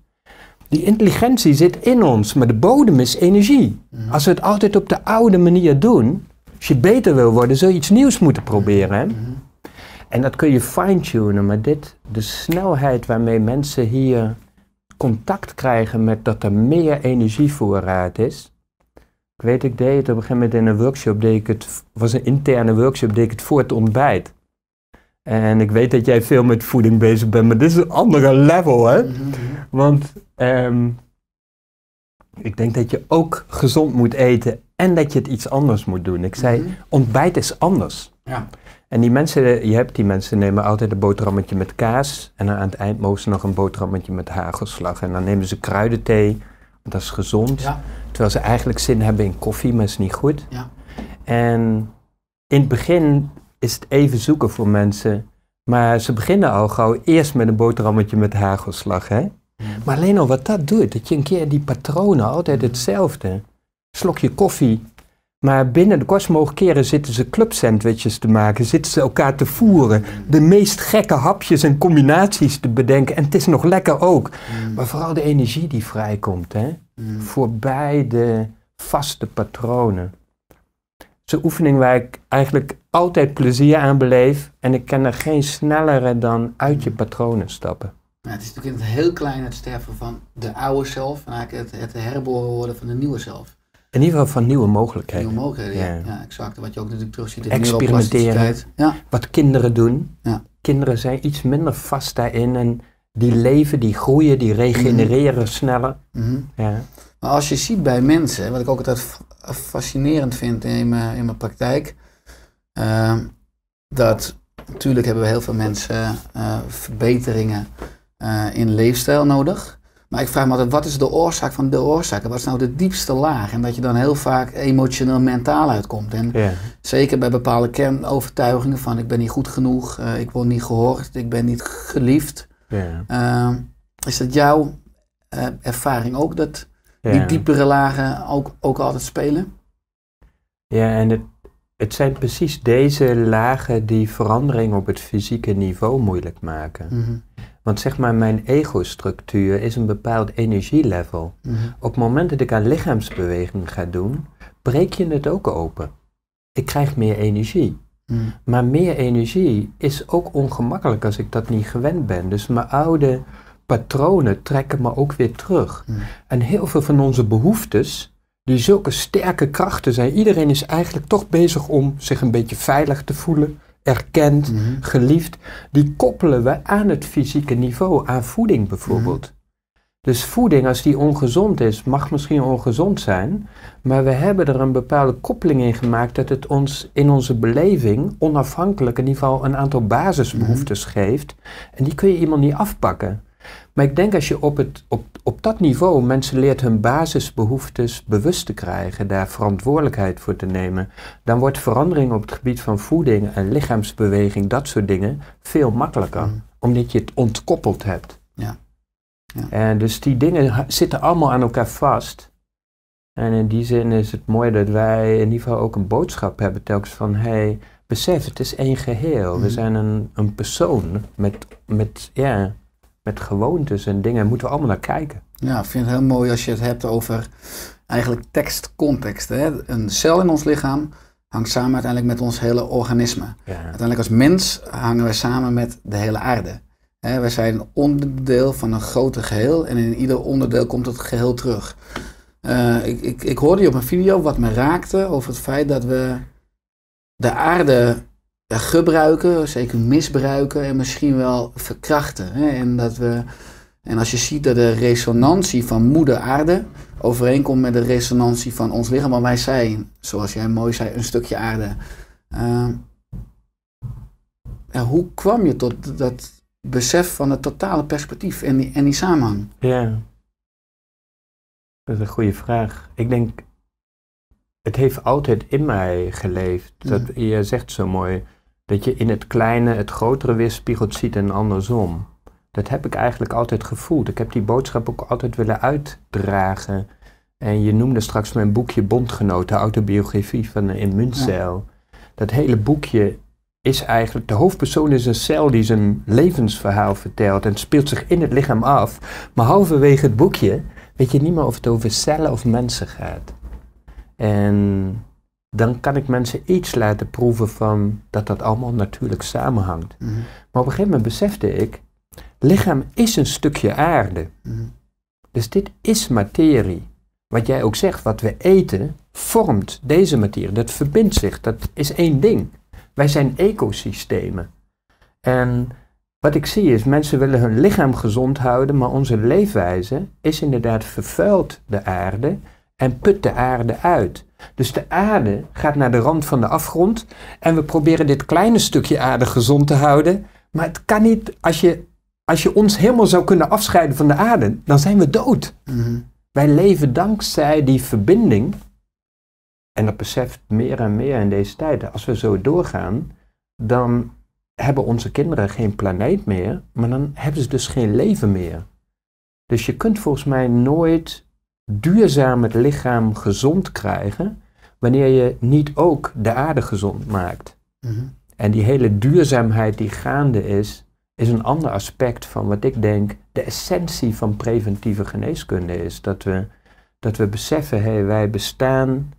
die intelligentie zit in ons. Maar de bodem is energie. Als we het altijd op de oude manier doen, als je beter wil worden, zul je iets nieuws moeten proberen. Hè? En dat kun je fine-tunen, maar dit, de snelheid waarmee mensen hier contact krijgen met dat er meer energievoorraad is. Ik weet, ik deed het op een gegeven moment in een workshop, deed ik het, was een interne workshop, deed ik het voor het ontbijt. En ik weet dat jij veel met voeding bezig bent, maar dit is een andere level, hè? Want ehm, ik denk dat je ook gezond moet eten en dat je het iets anders moet doen. Ik zei, mhm. ontbijt is anders. Ja. En die mensen, je hebt die mensen nemen altijd een boterhammetje met kaas en aan het eind mogen ze nog een boterhammetje met hagelslag. En dan nemen ze kruidenthee, want dat is gezond. Ja. Terwijl ze eigenlijk zin hebben in koffie, maar is niet goed. Ja. En in het begin is het even zoeken voor mensen. Maar ze beginnen al gauw eerst met een boterhammetje met hagelslag. Hè? Mhm. Maar alleen al wat dat doet, dat je een keer die patronen altijd mhm. hetzelfde slokje koffie. Maar binnen de kortst mogelijke keren zitten ze clubsandwiches te maken, zitten ze elkaar te voeren, de meest gekke hapjes en combinaties te bedenken. En het is nog lekker ook. Mm. Maar vooral de energie die vrijkomt, hè? Mm. voorbij de vaste patronen. Het is een oefening waar ik eigenlijk altijd plezier aan beleef. En ik ken er geen snellere dan uit je patronen stappen. het is natuurlijk in het heel klein het sterven van de oude zelf en het, het herboren worden van de nieuwe zelf. In ieder geval van nieuwe mogelijkheden. Nieuwe mogelijkheden, ja. exact. Wat je ook natuurlijk terugziet in Experimenteren, ja. wat kinderen doen. Ja. Kinderen zijn iets minder vast daarin en die leven, die groeien, die regenereren mhm. sneller. Mhm. ja. Maar als je ziet bij mensen, wat ik ook altijd fascinerend vind in mijn, in mijn praktijk, ehm, dat natuurlijk hebben we heel veel mensen eh, verbeteringen eh, in leefstijl nodig. Maar ik vraag me altijd, wat is de oorzaak van de oorzaak? Wat is nou de diepste laag? En dat je dan heel vaak emotioneel mentaal uitkomt. En zeker bij bepaalde kernovertuigingen van ik ben niet goed genoeg, eh, ik word niet gehoord, ik ben niet geliefd. Ehm, is dat jouw eh, ervaring ook dat die diepere lagen ook, ook altijd spelen? Ja, en het. Het zijn precies deze lagen die verandering op het fysieke niveau moeilijk maken. Mhm. Want zeg maar, mijn ego-structuur is een bepaald energielevel. Mhm. Op het moment dat ik aan lichaamsbeweging ga doen, breek je het ook open. Ik krijg meer energie. Mhm. Maar meer energie is ook ongemakkelijk als ik dat niet gewend ben. Dus mijn oude patronen trekken me ook weer terug. En heel veel van onze behoeftes die zulke sterke krachten zijn. Iedereen is eigenlijk toch bezig om zich een beetje veilig te voelen, erkend, mhm. geliefd. Die koppelen we aan het fysieke niveau, aan voeding bijvoorbeeld. Mhm. Dus voeding, als die ongezond is, mag misschien ongezond zijn, maar we hebben er een bepaalde koppeling in gemaakt dat het ons in onze beleving onafhankelijk in ieder geval een aantal basisbehoeftes mhm. geeft. En die kun je iemand niet afpakken. Maar ik denk als je op, het, op, op dat niveau mensen leert hun basisbehoeftes bewust te krijgen, daar verantwoordelijkheid voor te nemen, dan wordt verandering op het gebied van voeding en lichaamsbeweging, dat soort dingen, veel makkelijker. Mm. Omdat je het ontkoppeld hebt. Ja. ja. En dus die dingen zitten allemaal aan elkaar vast. En in die zin is het mooi dat wij in ieder geval ook een boodschap hebben telkens van hey, besef, het is één geheel. We mm. zijn een, een persoon met, met ja, met gewoontes en dingen moeten we allemaal naar kijken. Ja, ik vind het heel mooi als je het hebt over eigenlijk tekst-context. Een cel in ons lichaam hangt samen uiteindelijk met ons hele organisme. Uiteindelijk als mens hangen we samen met de hele aarde. We zijn onderdeel van een groter geheel en in ieder onderdeel komt het geheel terug. Eh, ik, ik, ik hoorde je op een video wat me raakte over het feit dat we de aarde gebruiken, zeker misbruiken en misschien wel verkrachten. Hè? En, dat we, en als je ziet dat de resonantie van moeder aarde overeenkomt met de resonantie van ons lichaam, want wij zijn, zoals jij mooi zei, een stukje aarde. Uh, hoe kwam je tot dat besef van het totale perspectief en die, en die samenhang? Ja, dat is een goede vraag. Ik denk het heeft altijd in mij geleefd. Dat, Je zegt zo mooi, dat je in het kleine het grotere weerspiegelt ziet en andersom. Dat heb ik eigenlijk altijd gevoeld. Ik heb die boodschap ook altijd willen uitdragen. En je noemde straks mijn boekje de autobiografie van een eh, immuuncel. Dat hele boekje is eigenlijk, de hoofdpersoon is een cel die zijn levensverhaal vertelt en speelt zich in het lichaam af. Maar halverwege het boekje weet je niet meer of het over cellen of mensen gaat. En dan kan ik mensen iets laten proeven van dat dat allemaal natuurlijk samenhangt. Mhm. Maar op een gegeven moment besefte ik, lichaam is een stukje aarde. Mhm. Dus dit is materie. Wat jij ook zegt, wat we eten, vormt deze materie. Dat verbindt zich, dat is één ding. Wij zijn ecosystemen. En wat ik zie is, mensen willen hun lichaam gezond houden, maar onze leefwijze is inderdaad vervuild de aarde en put de aarde uit. Dus de aarde gaat naar de rand van de afgrond en we proberen dit kleine stukje aarde gezond te houden. Maar het kan niet, als je, als je ons helemaal zou kunnen afscheiden van de aarde, dan zijn we dood. Mhm. Wij leven dankzij die verbinding. En dat beseft meer en meer in deze tijden. Als we zo doorgaan, dan hebben onze kinderen geen planeet meer, maar dan hebben ze dus geen leven meer. Dus je kunt volgens mij nooit duurzaam het lichaam gezond krijgen wanneer je niet ook de aarde gezond maakt. Mhm. En die hele duurzaamheid die gaande is, is een ander aspect van wat ik denk de essentie van preventieve geneeskunde is. Dat we, dat we beseffen, hé, wij bestaan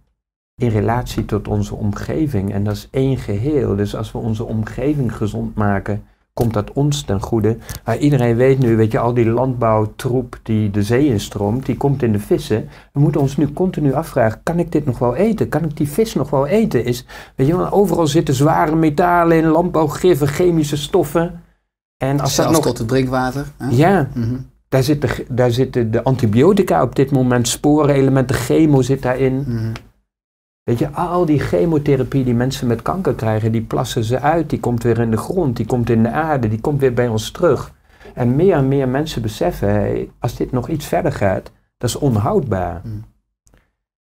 in relatie tot onze omgeving en dat is één geheel. Dus als we onze omgeving gezond maken, komt dat ons ten goede. Maar iedereen weet nu, weet je, al die landbouwtroep die de zee instroomt, die komt in de vissen. We moeten ons nu continu afvragen, kan ik dit nog wel eten? Kan ik die vis nog wel eten? Is, weet je, overal zitten zware metalen in, landbouwgiffen, chemische stoffen. En als Zelfs dat nog, tot het drinkwater. Hè? Ja. Mhm. Daar zitten, daar zitten de antibiotica op dit moment, sporenelementen, chemo zit daarin. Mhm. Weet je, al die chemotherapie die mensen met kanker krijgen, die plassen ze uit, die komt weer in de grond, die komt in de aarde, die komt weer bij ons terug. En meer en meer mensen beseffen, als dit nog iets verder gaat, dat is onhoudbaar. Mm.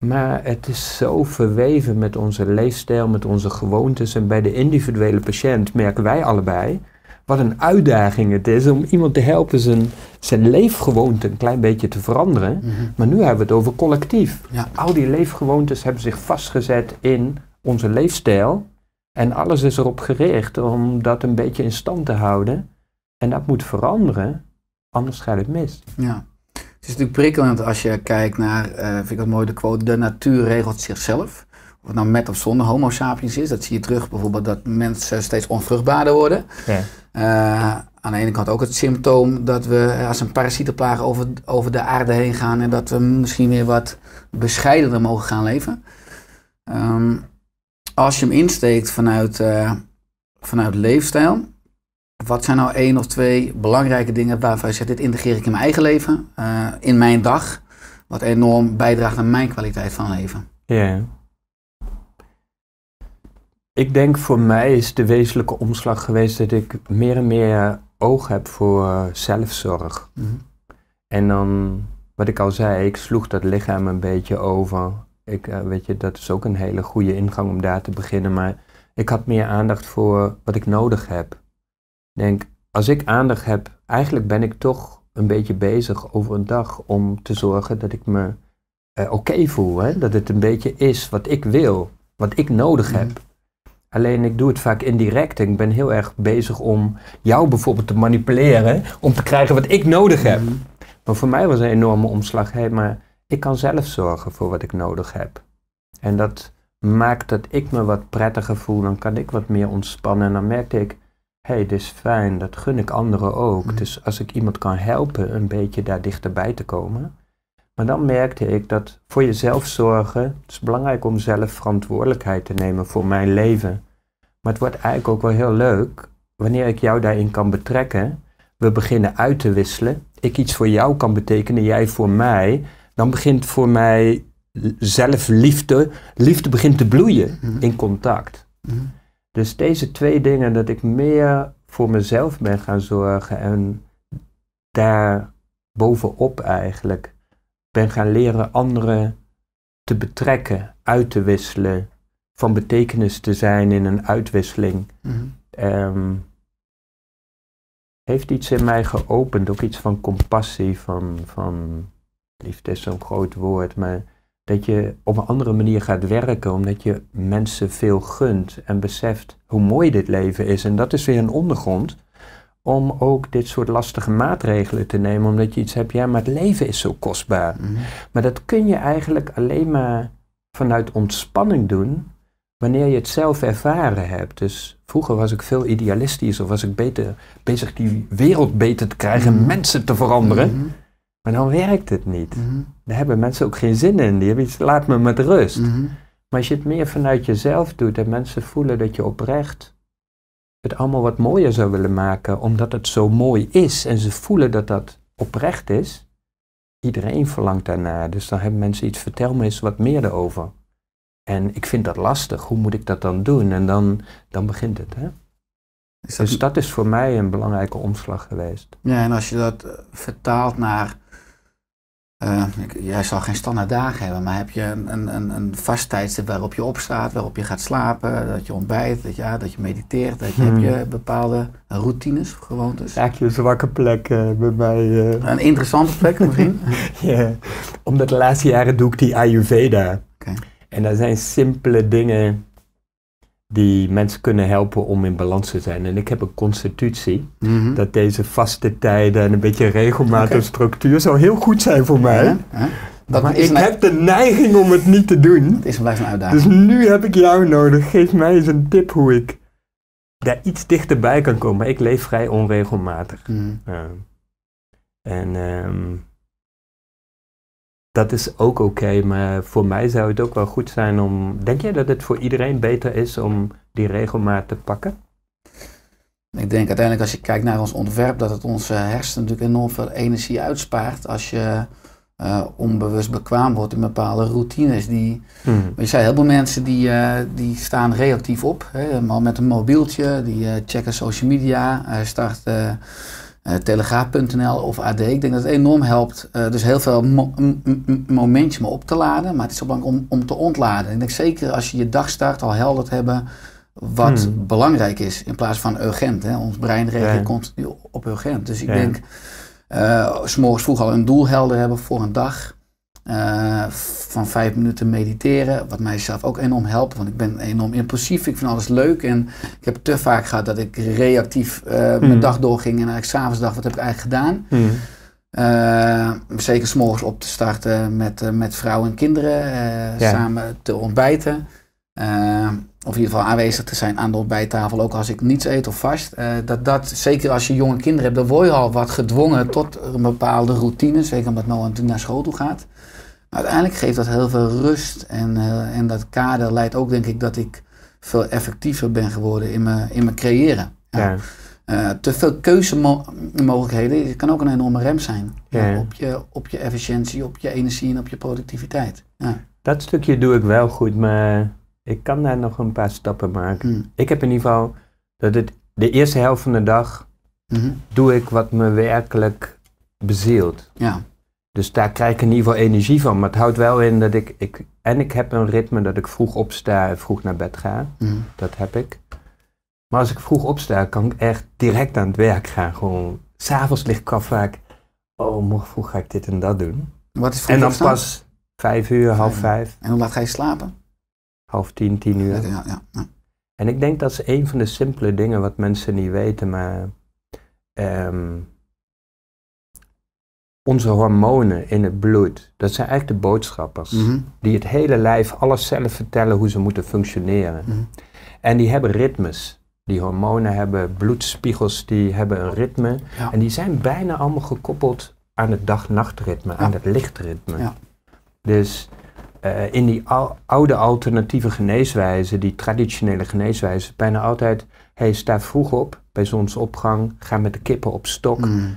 Maar het is zo verweven met onze leefstijl, met onze gewoontes. En bij de individuele patiënt merken wij allebei wat een uitdaging het is om iemand te helpen zijn, zijn leefgewoonte een klein beetje te veranderen. Mhm. Maar nu hebben we het over collectief. Al die leefgewoontes hebben zich vastgezet in onze leefstijl. En alles is erop gericht om dat een beetje in stand te houden. En dat moet veranderen, anders gaat het mis. Ja. Het is natuurlijk prikkelend als je kijkt naar, uh, vind ik dat mooi, de quote, de natuur regelt zichzelf wat nou met of zonder homo sapiens is. Dat zie je terug bijvoorbeeld dat mensen steeds onvruchtbaarder worden. Ja. Eh, aan de ene kant ook het symptoom dat we als een parasietenplaag over, over de aarde heen gaan. En dat we misschien weer wat bescheidener mogen gaan leven. Ehm, als je hem insteekt vanuit, eh, vanuit leefstijl. Wat zijn nou één of twee belangrijke dingen waarvan je zegt, dit integreer ik in mijn eigen leven, eh, in mijn dag, wat enorm bijdraagt aan mijn kwaliteit van leven? Ja. Ik denk voor mij is de wezenlijke omslag geweest dat ik meer en meer oog heb voor eh, zelfzorg. Mhm. En dan, wat ik al zei, ik sloeg dat lichaam een beetje over. Ik, eh, weet je, dat is ook een hele goede ingang om daar te beginnen. Maar ik had meer aandacht voor wat ik nodig heb. Ik denk, als ik aandacht heb, eigenlijk ben ik toch een beetje bezig over een dag om te zorgen dat ik me eh, oké voel. Hè? Dat het een beetje is wat ik wil, wat ik nodig mhm. heb. Alleen ik doe het vaak indirect. Ik ben heel erg bezig om jou bijvoorbeeld te manipuleren. Om te krijgen wat ik nodig heb. Maar mhm. voor mij was een enorme omslag. Hey, maar ik kan zelf zorgen voor wat ik nodig heb. En dat maakt dat ik me wat prettiger voel. Dan kan ik wat meer ontspannen. En dan merkte ik, hé, hey, dit is fijn. Dat gun ik anderen ook. Mhm. Dus als ik iemand kan helpen een beetje daar dichterbij te komen. Maar dan merkte ik dat voor jezelf zorgen, het is belangrijk om zelf verantwoordelijkheid te nemen voor mijn leven. Maar het wordt eigenlijk ook wel heel leuk wanneer ik jou daarin kan betrekken. We beginnen uit te wisselen. Ik iets voor jou kan betekenen, jij voor mij. Dan begint voor mij zelfliefde. Liefde begint te bloeien mhm. in contact. Mhm. Dus deze twee dingen, dat ik meer voor mezelf ben gaan zorgen en daar bovenop eigenlijk ben gaan leren anderen te betrekken, uit te wisselen, van betekenis te zijn in een uitwisseling. Mhm. Ehm, heeft iets in mij geopend, ook iets van compassie, van, van liefde is zo'n groot woord, maar dat je op een andere manier gaat werken, omdat je mensen veel gunt en beseft hoe mooi dit leven is. En dat is weer een ondergrond om ook dit soort lastige maatregelen te nemen, omdat je iets hebt, ja, maar het leven is zo kostbaar. Mhm. Maar dat kun je eigenlijk alleen maar vanuit ontspanning doen wanneer je het zelf ervaren hebt. Dus vroeger was ik veel idealistischer, was ik beter, bezig die wereld beter te krijgen, mhm. mensen te veranderen. Mhm. Maar dan werkt het niet. Mm Daar hebben mensen ook geen zin in. Die hebben iets, laat me met rust. Mhm. Maar als je het meer vanuit jezelf doet en mensen voelen dat je oprecht het allemaal wat mooier zou willen maken, omdat het zo mooi is en ze voelen dat dat oprecht is, iedereen verlangt daarna. Dus dan hebben mensen iets, vertel me eens wat meer erover. En ik vind dat lastig. Hoe moet ik dat dan doen? En dan, dan begint het. Hè? Dus dat dus dat is voor mij een belangrijke omslag geweest. Ja, en als je dat eh, vertaalt naar. Uh, jij zal geen standaard dagen hebben, maar heb je een, een, een vast tijdstip waarop je opstaat, waarop je gaat slapen, dat je ontbijt, dat je, ja, dat je mediteert, dat je, heb je hmm. bepaalde routines, gewoontes? Eigenlijk een zwakke plek eh, bij mij. Een interessante plek misschien? ja, omdat de laatste jaren doe ik die Ayurveda. En dat zijn simpele dingen die mensen kunnen helpen om in balans te zijn. En ik heb een constitutie mhm. dat deze vaste tijden en een beetje regelmatige structuur zou heel goed zijn voor mij. Dat maar ik heb de neiging om het niet te doen. Het is blijft een uitdaging. Dus nu heb ik jou nodig. Geef mij eens een tip hoe ik daar iets dichterbij kan komen. Maar ik leef vrij onregelmatig. Mhm. en ehm, dat is ook oké, maar voor mij zou het ook wel goed zijn om. Denk jij dat het voor iedereen beter is om die regelmaat te pakken? Ik denk uiteindelijk als je kijkt naar ons ontwerp, dat het onze hersenen natuurlijk enorm veel energie uitspaart als je eh, onbewust bekwaam wordt in bepaalde routines. Die, mm. Je zei, heel veel mensen die, uh, die staan reactief op, hè, met een mobieltje, die eh, checken social media, starten eh, telegraaf.nl of AD. Ik denk dat het enorm helpt. Eh, dus heel veel momentjes om op te laden. Maar het is ook belangrijk om, te ontladen. Ik denk zeker als je je dag start al helder hebben wat hmm. belangrijk is. In plaats van urgent. Hè. Ons brein reageert continu op urgent. Dus ik denk, uh, s vroeg al een doel helder hebben voor een dag. Eh, van vijf minuten mediteren, wat mijzelf ook enorm helpt, want ik ben enorm impulsief, ik vind alles leuk en ik heb te vaak gehad dat ik reactief eh, mijn mhm. dag doorging en eigenlijk s'avonds dacht, wat heb ik eigenlijk gedaan? Mm. Uh, zeker s'morgens op te starten met, met vrouw en kinderen, samen te ontbijten. of in ieder geval aanwezig te zijn aan de ontbijttafel, ook als ik niets eet of vast. dat, dat, zeker als je jonge kinderen hebt, dan word je al wat gedwongen tot een bepaalde routine. Zeker omdat Noah natuurlijk naar school toe gaat uiteindelijk geeft dat heel veel rust en, eh, en dat kader leidt ook denk ik dat ik veel effectiever ben geworden in mijn, in mijn creëren. Ja. Eh, te veel keuzemogelijkheden kan ook een enorme rem zijn op, je, op je efficiëntie, op je energie en op je productiviteit. Ja. Dat stukje doe ik wel goed, maar ik kan daar nog een paar stappen maken. Hmm. Ik heb in ieder geval dat het de eerste helft van de dag mhm. doe ik wat me werkelijk bezielt. Ja. Dus daar krijg ik in ieder geval energie van. Maar het houdt wel in dat ik, ik. En ik heb een ritme dat ik vroeg opsta en vroeg naar bed ga. Mm. Dat heb ik. Maar als ik vroeg opsta, kan ik echt direct aan het werk gaan. Gewoon. S'avonds lig ik al vaak. Oh, morgen vroeg ga ik dit en dat doen. Wat is vroeg En dan pas vijf uur, half vijf. En hoe laat ga je slapen? Half tien, tien uur. Ja, ja, ja. En ik denk dat is een van de simpele dingen wat mensen niet weten. Maar. Ehm, onze hormonen in het bloed, dat zijn eigenlijk de boodschappers. Mhm. Die het hele lijf, alle cellen vertellen hoe ze moeten functioneren. Mhm. En die hebben ritmes. Die hormonen hebben bloedspiegels, die hebben een ritme. En die zijn bijna allemaal gekoppeld aan het dag-nachtritme, aan het lichtritme. Dus eh, in die oude alternatieve geneeswijzen, die traditionele geneeswijzen, bijna altijd, hey, sta vroeg op bij zonsopgang, ga met de kippen op stok. Mm.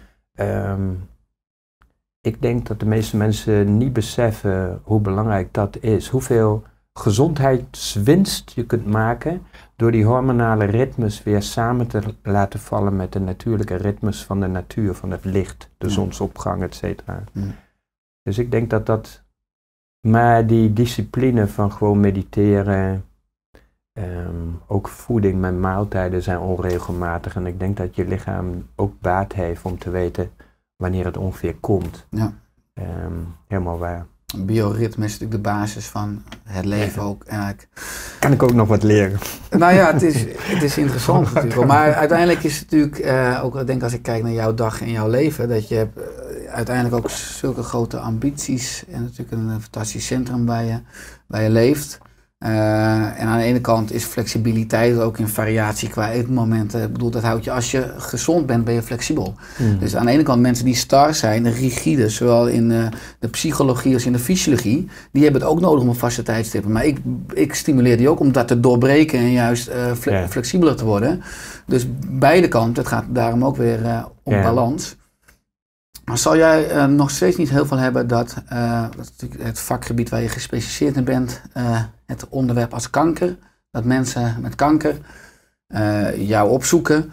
Ik denk dat de meeste mensen niet beseffen hoe belangrijk dat is. Hoeveel gezondheidswinst je kunt maken door die hormonale ritmes weer samen te laten vallen met de natuurlijke ritmes van de natuur, van het licht, de zonsopgang, et cetera. Dus ik denk dat dat. Maar die discipline van gewoon mediteren, ehm, ook voeding, mijn maaltijden zijn onregelmatig. En ik denk dat je lichaam ook baat heeft om te weten wanneer het ongeveer komt. Ja. Ehm, helemaal waar. Bioritme is natuurlijk de basis van het leven ook. Eigenlijk. Kan ik ook nog wat leren? Nou ja, het is, het is interessant natuurlijk. Maar uiteindelijk is het natuurlijk, eh, ook ik denk als ik kijk naar jouw dag en jouw leven, dat je hebt eh, uiteindelijk ook zulke grote ambities en natuurlijk een fantastisch centrum bij je, waar je leeft. Eh, en aan de ene kant is flexibiliteit ook in variatie qua eetmomenten. Ik bedoel, dat houdt je als je gezond bent, ben je flexibel. Hmm. Dus aan de ene kant mensen die star zijn, rigide, zowel in eh, de psychologie als in de fysiologie, die hebben het ook nodig om een vaste tijdstippen. Maar ik, ik stimuleer die ook om dat te doorbreken en juist eh, flexibeler te worden. Dus beide kanten, het gaat daarom ook weer om balans. Maar zal jij eh, nog steeds niet heel veel hebben dat, uh, het vakgebied waar je gespecialiseerd in bent, eh, het onderwerp als kanker, dat mensen met kanker jou opzoeken,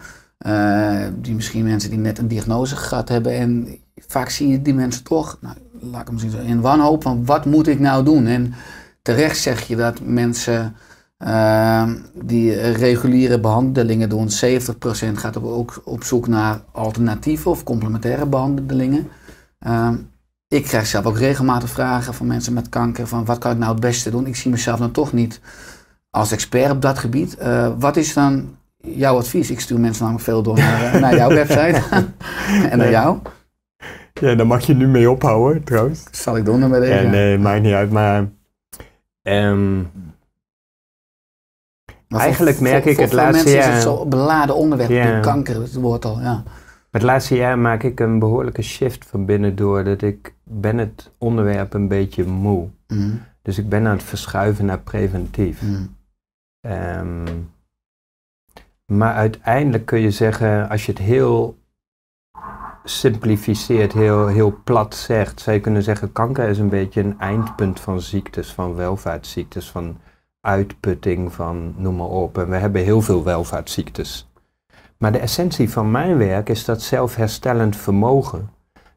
die misschien mensen die net een diagnose gehad hebben en vaak zie je die mensen toch, nou, laat ik hem misschien zo in wanhoop, van wat moet ik nou doen? En terecht zeg je dat mensen Ehm, die reguliere behandelingen doen. 70% gaat ook op zoek naar alternatieve of complementaire behandelingen. Ehm, ik krijg zelf ook regelmatig vragen van mensen met kanker: van wat kan ik nou het beste doen? Ik zie mezelf dan toch niet als expert op dat gebied. Eh, wat is dan jouw advies? Ik stuur mensen namelijk veel door naar, eh, naar jouw website en naar jou. Ja, daar mag je nu mee ophouden trouwens. Zal ik doen dan bij deze? Ja, nee, maakt niet uit. Maar ehm, Eigenlijk merk ik het laatste jaar. het beladen onderwerp, yeah. kanker, het woord al. Ja. Het laatste jaar maak ik een behoorlijke shift van binnen door dat ik ben het onderwerp een beetje moe. Mm. Dus ik ben aan het verschuiven naar preventief. Mm. Ehm, maar uiteindelijk kun je zeggen, als je het heel simplificeert, heel, heel plat zegt, zou je kunnen zeggen, kanker is een beetje een eindpunt van ziektes, van welvaartsziektes, van uitputting van noem maar op. En we hebben heel veel welvaartsziektes. Maar de essentie van mijn werk is dat zelfherstellend vermogen.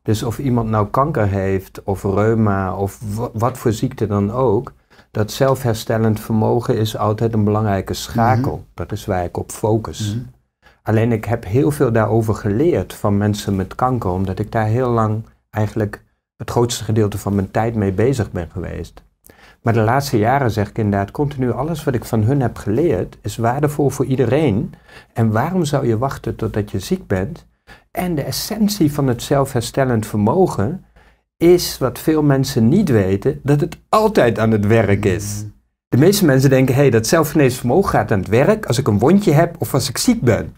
Dus of iemand nou kanker heeft of reuma of wat voor ziekte dan ook, dat zelfherstellend vermogen is altijd een belangrijke schakel. Mhm. Dat is waar ik op focus. Mhm. Alleen ik heb heel veel daarover geleerd van mensen met kanker, omdat ik daar heel lang eigenlijk het grootste gedeelte van mijn tijd mee bezig ben geweest. Maar de laatste jaren zeg ik inderdaad continu, alles wat ik van hun heb geleerd is waardevol voor iedereen. En waarom zou je wachten totdat je ziek bent? En de essentie van het zelfherstellend vermogen is, wat veel mensen niet weten, dat het altijd aan het werk is. Mm. De meeste mensen denken, hé, hey, dat zelfgenees vermogen gaat aan het werk als ik een wondje heb of als ik ziek ben.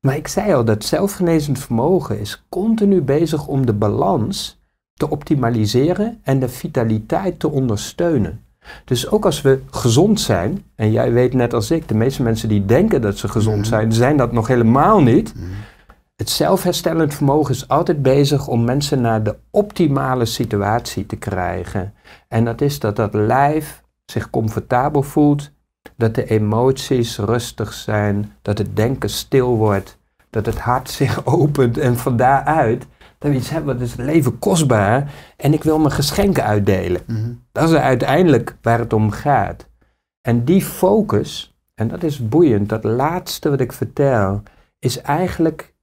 Maar ik zei al, dat zelfgenezend vermogen is continu bezig om de balans te optimaliseren en de vitaliteit te ondersteunen. Dus ook als we gezond zijn, en jij weet net als ik, de meeste mensen die denken dat ze gezond mhm. zijn, zijn dat nog helemaal niet. Mhm. Het zelfherstellend vermogen is altijd bezig om mensen naar de optimale situatie te krijgen. En dat is dat dat lijf zich comfortabel voelt, dat de emoties rustig zijn, dat het denken stil wordt, dat het hart zich opent en van daaruit dat we iets hebben, dat is het leven kostbaar en ik wil mijn geschenken uitdelen. Mhm. Dat is uiteindelijk waar het om gaat. En die focus, en dat is boeiend, dat laatste wat ik vertel, is eigenlijk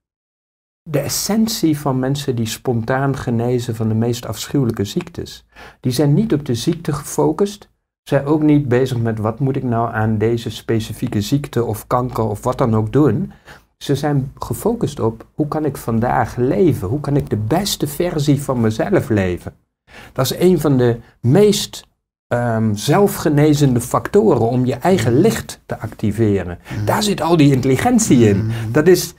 de essentie van mensen die spontaan genezen van de meest afschuwelijke ziektes. Die zijn niet op de ziekte gefocust, zijn ook niet bezig met wat moet ik nou aan deze specifieke ziekte of kanker of wat dan ook doen. Ze zijn gefocust op hoe kan ik vandaag leven? Hoe kan ik de beste versie van mezelf leven? Dat is een van de meest um, zelfgenezende factoren om je eigen mm. licht te activeren. Mm. Daar zit al die intelligentie in. Mm. Dat is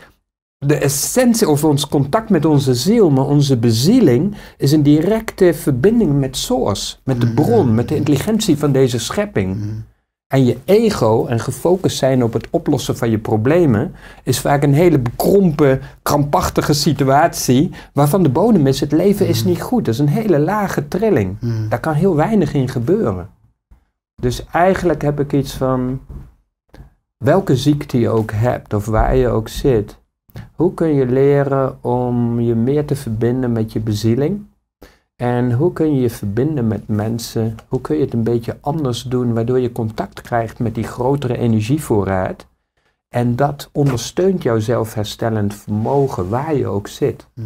de essentie of ons contact met onze ziel, maar onze bezieling is een directe verbinding met Source, met de bron, met de intelligentie van deze schepping. En je ego en gefocust zijn op het oplossen van je problemen is vaak een hele bekrompen, krampachtige situatie waarvan de bodem is: het leven is mm. niet goed. Dat is een hele lage trilling. Mm. Daar kan heel weinig in gebeuren. Dus eigenlijk heb ik iets van: welke ziekte je ook hebt of waar je ook zit, hoe kun je leren om je meer te verbinden met je bezieling? En hoe kun je je verbinden met mensen? Hoe kun je het een beetje anders doen, waardoor je contact krijgt met die grotere energievoorraad? En dat ondersteunt jouw zelfherstellend vermogen, waar je ook zit. Hm.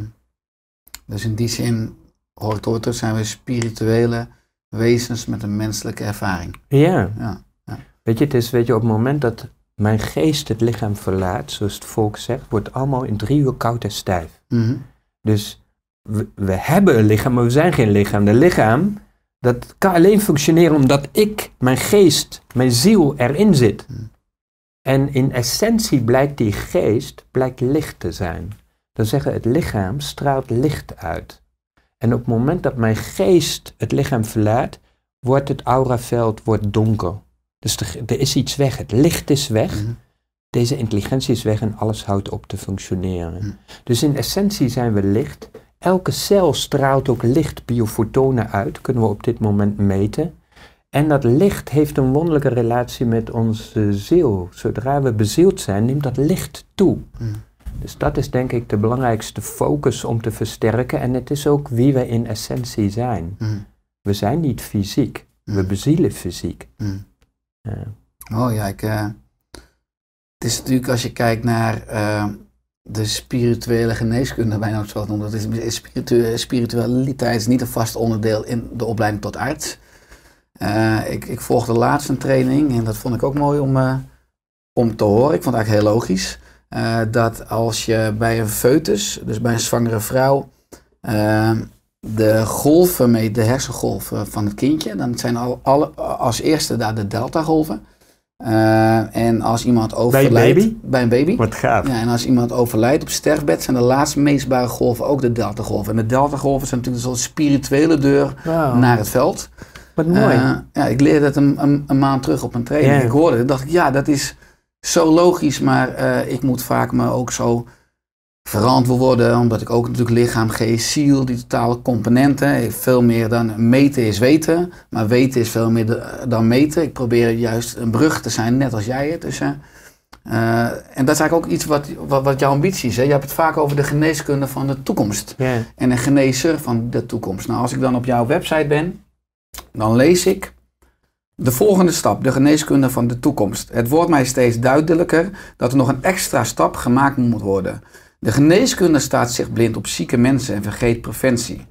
Dus in die zin, hoort ooit zijn we spirituele wezens met een menselijke ervaring. Ja. ja, ja. Weet je, het is weet je, op het moment dat mijn geest het lichaam verlaat, zoals het volk zegt, wordt allemaal in drie uur koud en stijf. Mhm. Dus we, hebben een lichaam, maar we zijn geen lichaam. De lichaam, dat kan alleen functioneren omdat ik, mijn geest, mijn ziel erin zit. Hmm. En in essentie blijkt die geest, blijkt licht te zijn. Dan zeggen het lichaam straalt licht uit. En op het moment dat mijn geest het lichaam verlaat, wordt het auraveld wordt donker. Dus er, is iets weg, het licht is weg. Hmm. Deze intelligentie is weg en alles houdt op te functioneren. Hmm. Dus in essentie zijn we licht Elke cel straalt ook licht biofotonen uit, kunnen we op dit moment meten. En dat licht heeft een wonderlijke relatie met onze ziel. Zodra we bezield zijn, neemt dat licht toe. Mm. Dus dat is denk ik de belangrijkste focus om te versterken. En het is ook wie we in essentie zijn. Mm. We zijn niet fysiek, we mm. bezielen fysiek. Oh ja, ik, eh, het is natuurlijk als je kijkt naar eh, de spirituele geneeskunde bijna zo zo Dat is spiritu spiritualiteit is niet een vast onderdeel in de opleiding tot arts. Eh, ik, ik, volgde laatst een training en dat vond ik ook mooi om, eh, om te horen. Ik vond het eigenlijk heel logisch. Eh, dat als je bij een foetus, dus bij een zwangere vrouw, de golven meet de hersengolven van het kindje, dan zijn al, alle, als eerste daar de delta-golven. Eh, en als iemand overlijdt... Bij een baby? Wat gaaf. Ja, en als iemand overlijdt op sterfbed zijn de laatste meesbare golven ook de Delta golven. En de Delta-golven zijn natuurlijk een soort spirituele deur naar het veld. Wat mooi. Eh, ja, ik leerde dat een, een, maand terug op mijn training. Ik hoorde en dacht ik, ja, dat is zo logisch. Maar eh, ik moet vaak me ook zo verantwoord worden, omdat ik ook natuurlijk lichaam, geest, ziel, die totale componenten, veel meer dan meten is weten, maar weten is veel meer dan meten. Ik probeer juist een brug te zijn, net als jij het. Dus, eh, en dat is eigenlijk ook iets wat, wat, jouw ambitie is. Hè? Je hebt het vaak over de geneeskunde van de toekomst en een genezer van de toekomst. Nou, als ik dan op jouw website ben, dan lees ik de volgende stap, de geneeskunde van de toekomst. Het wordt mij steeds duidelijker dat er nog een extra stap gemaakt moet worden. De geneeskunde staat zich blind op zieke mensen en vergeet preventie.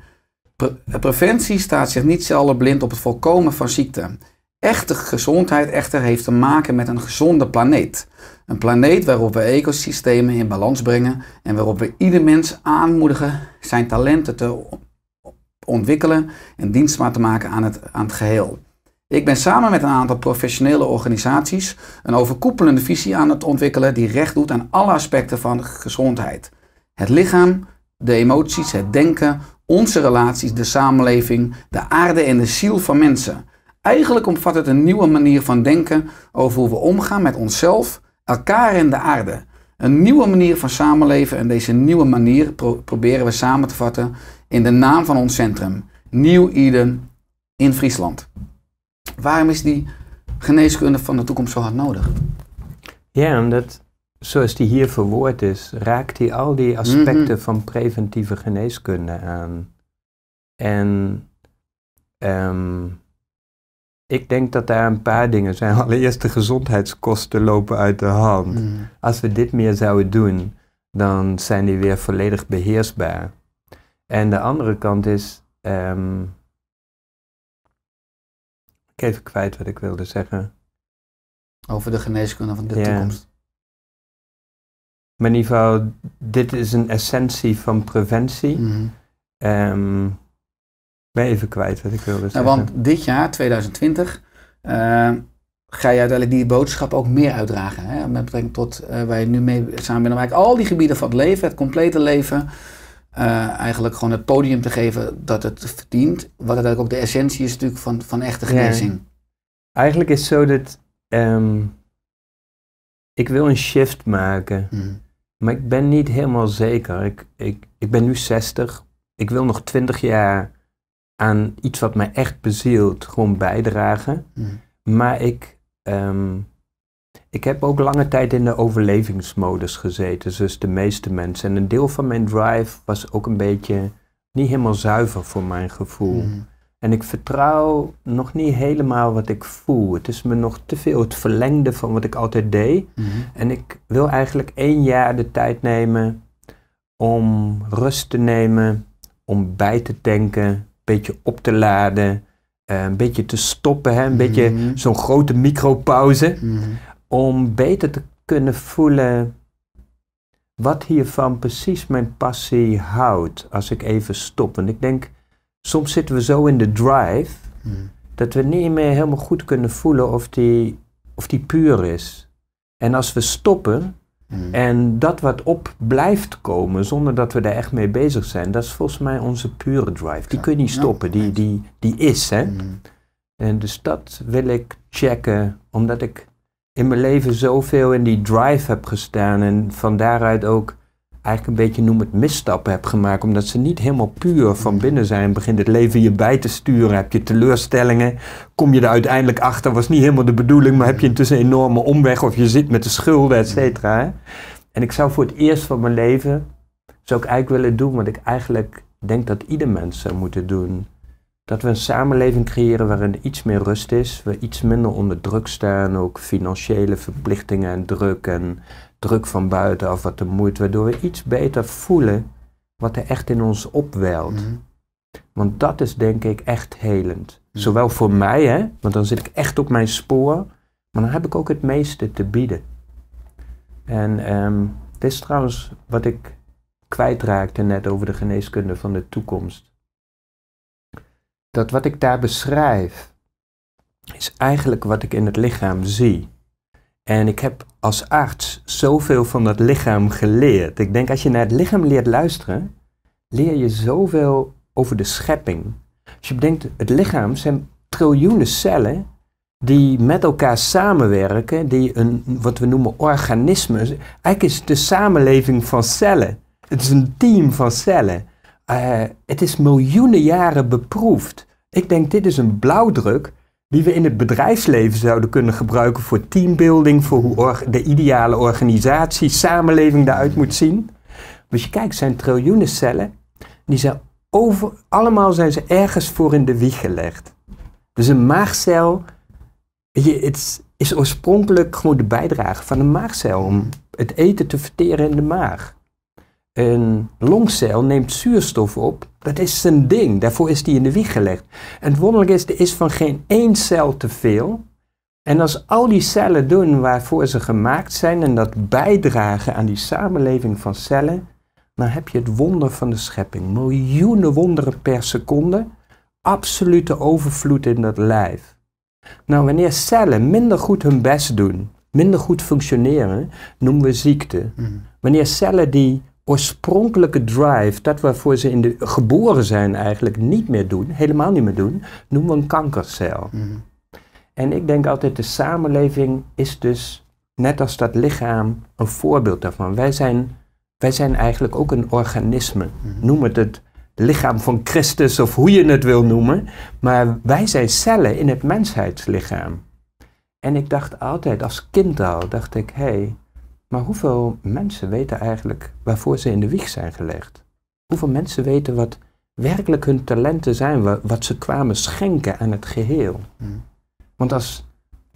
preventie staat zich niet zelden blind op het voorkomen van ziekte. Echte gezondheid echter heeft te maken met een gezonde planeet. Een planeet waarop we ecosystemen in balans brengen en waarop we ieder mens aanmoedigen zijn talenten te ontwikkelen en dienstbaar te maken aan het, aan het geheel. Ik ben samen met een aantal professionele organisaties een overkoepelende visie aan het ontwikkelen die recht doet aan alle aspecten van gezondheid. Het lichaam, de emoties, het denken, onze relaties, de samenleving, de aarde en de ziel van mensen. Eigenlijk omvat het een nieuwe manier van denken over hoe we omgaan met onszelf, elkaar en de aarde. Een nieuwe manier van samenleven en deze nieuwe manier proberen we samen te vatten in de naam van ons centrum, Nieuw Eden in Friesland waarom is die geneeskunde van de toekomst zo hard nodig? Ja, omdat zoals die hier verwoord is, raakt hij al die aspecten mhm. van preventieve geneeskunde aan. En ehm, ik denk dat daar een paar dingen zijn. Allereerst de gezondheidskosten lopen uit de hand. Mhm. Als we dit meer zouden doen, dan zijn die weer volledig beheersbaar. En de andere kant is, ehm, even kwijt wat ik wilde zeggen. Over de geneeskunde van de toekomst. toekomst. Maar in ieder geval, dit is een essentie van preventie. Mm ben even kwijt wat ik wilde nou, zeggen. Want dit jaar, 2020, ehm, ga je uiteindelijk die boodschap ook meer uitdragen. Hè? Met betrekking tot eh, wij nu mee samen bent. al die gebieden van het leven, het complete leven. Eh, eigenlijk gewoon het podium te geven dat het verdient. Wat eigenlijk ook de essentie is natuurlijk van, van echte genezing. Ja. Eigenlijk is het zo dat ehm, ik wil een shift maken, mhm. maar ik ben niet helemaal zeker. Ik, ik, ik ben nu 60. Ik wil nog 20 jaar aan iets wat mij echt bezielt gewoon bijdragen. Mhm. Maar ik, ehm, ik heb ook lange tijd in de overlevingsmodus gezeten, zoals de meeste mensen. En een deel van mijn drive was ook een beetje niet helemaal zuiver voor mijn gevoel. Hmm. En ik vertrouw nog niet helemaal wat ik voel. Het is me nog te veel het verlengde van wat ik altijd deed. Hmm. En ik wil eigenlijk één jaar de tijd nemen om rust te nemen, om bij te denken, een beetje op te laden, eh, een beetje te stoppen, hè? een beetje hmm. zo'n grote micropauze. Mm om beter te kunnen voelen wat hiervan precies mijn passie houdt als ik even stop. Want ik denk, soms zitten we zo in de drive hmm. dat we niet meer helemaal goed kunnen voelen of die, of die puur is. En als we stoppen hmm. en dat wat op blijft komen zonder dat we daar echt mee bezig zijn, dat is volgens mij onze pure drive. Die ja. kun je niet stoppen, die, die, die is. Hè? Hmm. En dus dat wil ik checken, omdat ik in mijn leven zoveel in die drive heb gestaan en van daaruit ook eigenlijk een beetje noem het misstappen heb gemaakt. Omdat ze niet helemaal puur van binnen zijn. Begint het leven je bij te sturen. Heb je teleurstellingen. Kom je er uiteindelijk achter. Was niet helemaal de bedoeling. Maar heb je intussen een enorme omweg. Of je zit met de schulden, et cetera. En ik zou voor het eerst van mijn leven. Zou ik eigenlijk willen doen wat ik eigenlijk denk dat ieder mens zou moeten doen dat we een samenleving creëren waarin er iets meer rust is, we iets minder onder druk staan, ook financiële verplichtingen en druk en druk van buitenaf wat de moeite, waardoor we iets beter voelen wat er echt in ons opwelt. Mhm. Want dat is denk ik echt helend. Mhm. Zowel voor mij, hè, want dan zit ik echt op mijn spoor, maar dan heb ik ook het meeste te bieden. En um, dit is trouwens wat ik kwijtraakte net over de geneeskunde van de toekomst dat wat ik daar beschrijf, is eigenlijk wat ik in het lichaam zie. En ik heb als arts zoveel van dat lichaam geleerd. Ik denk als je naar het lichaam leert luisteren, leer je zoveel over de schepping. Als je bedenkt, het lichaam zijn triljoenen cellen die met elkaar samenwerken, die een, wat we noemen organismen. Eigenlijk is het de samenleving van cellen. Het is een team van cellen. Uh, het is miljoenen jaren beproefd. Ik denk, dit is een blauwdruk die we in het bedrijfsleven zouden kunnen gebruiken voor teambuilding, voor hoe de ideale organisatie, samenleving eruit moet zien. Want je kijkt, zijn triljoenen cellen, die zijn over, allemaal zijn ze ergens voor in de wieg gelegd. Dus een maagcel je, het is oorspronkelijk gewoon de bijdrage van een maagcel om het eten te verteren in de maag een longcel neemt zuurstof op. Dat is zijn ding. Daarvoor is die in de wieg gelegd. En het wonderlijke is, er is van geen één cel te veel. En als al die cellen doen waarvoor ze gemaakt zijn en dat bijdragen aan die samenleving van cellen, dan heb je het wonder van de schepping. Miljoenen wonderen per seconde, absolute overvloed in dat lijf. Nou, wanneer cellen minder goed hun best doen, minder goed functioneren, noemen we ziekte. Mm. Wanneer cellen die oorspronkelijke drive, dat waarvoor ze in de, geboren zijn eigenlijk, niet meer doen, helemaal niet meer doen, noemen we een kankercel. Mhm. En ik denk altijd, de samenleving is dus, net als dat lichaam, een voorbeeld daarvan. Wij zijn, wij zijn eigenlijk ook een organisme. Mhm. Noem het het lichaam van Christus of hoe je het wil noemen. Maar wij zijn cellen in het mensheidslichaam. En ik dacht altijd, als kind al, dacht ik, hé, hey, maar hoeveel mensen weten eigenlijk waarvoor ze in de wieg zijn gelegd? Hoeveel mensen weten wat werkelijk hun talenten zijn, wat ze kwamen schenken aan het geheel? Hmm. Want als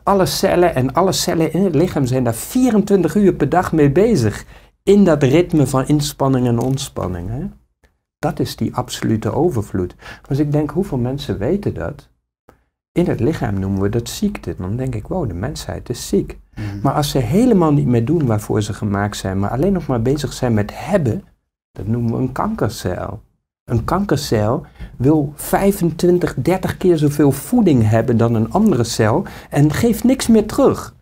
alle cellen en alle cellen in het lichaam zijn daar 24 uur per dag mee bezig, in dat ritme van inspanning en ontspanning. Hè? Dat is die absolute overvloed. Dus ik denk, hoeveel mensen weten dat? in het lichaam noemen we dat ziekte. Dan denk ik, wow, de mensheid is ziek. Mm. Maar als ze helemaal niet meer doen waarvoor ze gemaakt zijn, maar alleen nog maar bezig zijn met hebben, dat noemen we een kankercel. Een kankercel wil 25, 30 keer zoveel voeding hebben dan een andere cel en geeft niks meer terug.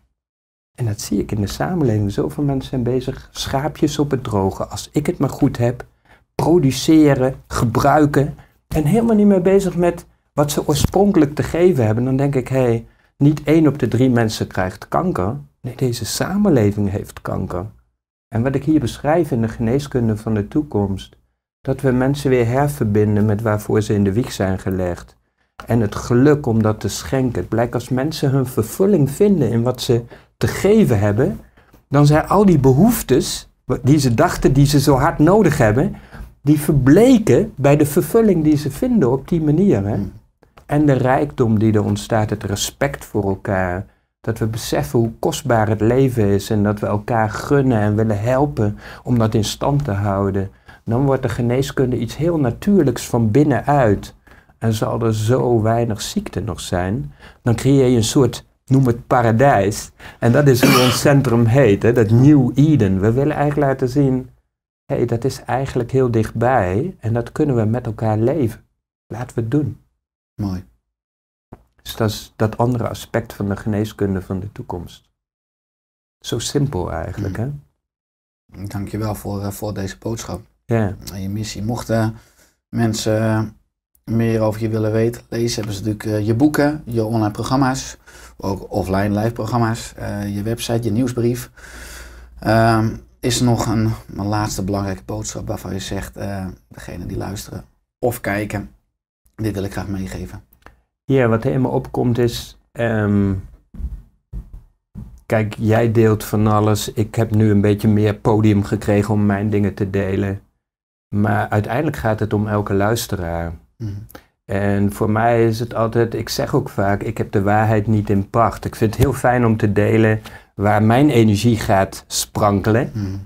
En dat zie ik in de samenleving. Zoveel mensen zijn bezig, schaapjes op het droge. Als ik het maar goed heb, produceren, gebruiken en helemaal niet meer bezig met wat ze oorspronkelijk te geven hebben, dan denk ik, hé, hey, niet één op de drie mensen krijgt kanker. Nee, deze samenleving heeft kanker. En wat ik hier beschrijf in de geneeskunde van de toekomst, dat we mensen weer herverbinden met waarvoor ze in de wieg zijn gelegd. En het geluk om dat te schenken. Het blijkt als mensen hun vervulling vinden in wat ze te geven hebben, dan zijn al die behoeftes die ze dachten die ze zo hard nodig hebben, die verbleken bij de vervulling die ze vinden op die manier. Hè? Hmm. En de rijkdom die er ontstaat, het respect voor elkaar. Dat we beseffen hoe kostbaar het leven is en dat we elkaar gunnen en willen helpen om dat in stand te houden. Dan wordt de geneeskunde iets heel natuurlijks van binnenuit. En zal er zo weinig ziekte nog zijn, dan creëer je een soort, noem het paradijs. En dat is hoe ons centrum heet, hè, dat New Eden. We willen eigenlijk laten zien, hé, hey, dat is eigenlijk heel dichtbij en dat kunnen we met elkaar leven. Laten we het doen. Mooi. Dus dat is dat andere aspect van de geneeskunde van de toekomst. Zo simpel eigenlijk, mm. hè? Dank je wel voor, eh, voor deze boodschap. Ja. En je missie. Mochten mensen eh, meer over je willen weten, lezen, hebben ze natuurlijk eh, je boeken, je online programma's, ook offline live programma's, je website, je nieuwsbrief. Ehm, is er nog een, laatste belangrijke boodschap waarvan je zegt, degene die luisteren of kijken, dit wil ik graag meegeven. Ja, wat er in me opkomt is. Ehm, kijk, jij deelt van alles. Ik heb nu een beetje meer podium gekregen om mijn dingen te delen. Maar uiteindelijk gaat het om elke luisteraar. Mhm. En voor mij is het altijd, ik zeg ook vaak, ik heb de waarheid niet in pracht. Ik vind het heel fijn om te delen waar mijn energie gaat sprankelen. Mhm.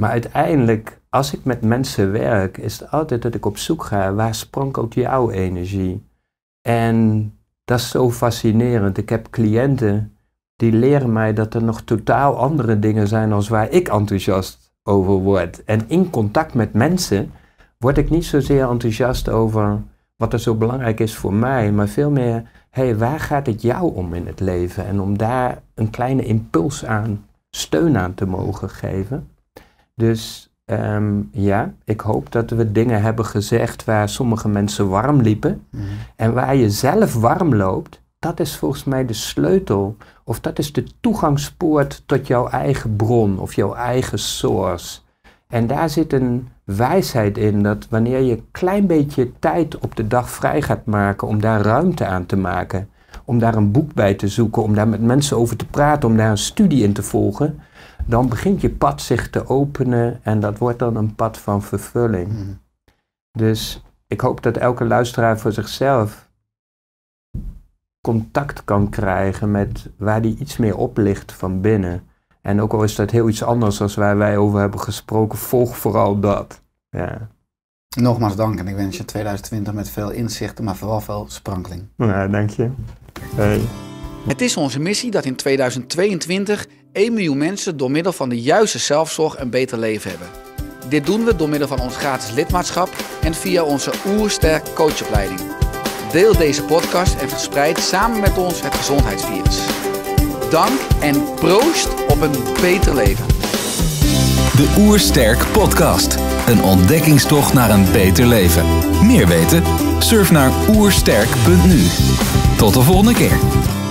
Maar uiteindelijk als ik met mensen werk, is het altijd dat ik op zoek ga waar sprankelt jouw energie. En dat is zo fascinerend. Ik heb cliënten die leren mij dat er nog totaal andere dingen zijn dan waar ik enthousiast over word. En in contact met mensen word ik niet zozeer enthousiast over wat er zo belangrijk is voor mij, maar veel meer, hé, hey, waar gaat het jou om in het leven? En om daar een kleine impuls aan, steun aan te mogen geven. Dus Ehm, ja, ik hoop dat we dingen hebben gezegd waar sommige mensen warm liepen. Mhm. En waar je zelf warm loopt, dat is volgens mij de sleutel. Of dat is de toegangspoort tot jouw eigen bron of jouw eigen source. En daar zit een wijsheid in dat wanneer je een klein beetje tijd op de dag vrij gaat maken om daar ruimte aan te maken, om daar een boek bij te zoeken, om daar met mensen over te praten, om daar een studie in te volgen, dan begint je pad zich te openen en dat wordt dan een pad van vervulling. Hmm. Dus ik hoop dat elke luisteraar voor zichzelf contact kan krijgen met waar die iets meer op ligt van binnen. En ook al is dat heel iets anders dan waar wij over hebben gesproken, volg vooral dat. Ja. Nogmaals dank en ik wens je 2020 met veel inzichten, maar vooral veel sprankeling. Ja, nou, dank je. Hey. Het is onze missie dat in 2022 1 miljoen mensen door middel van de juiste zelfzorg een beter leven hebben. Dit doen we door middel van ons gratis lidmaatschap en via onze Oersterk coachopleiding. Deel deze podcast en verspreid samen met ons het gezondheidsvirus. Dank en proost op een beter leven. De Oersterk podcast. Een ontdekkingstocht naar een beter leven. Meer weten? Surf naar oersterk.nu. Tot de volgende keer.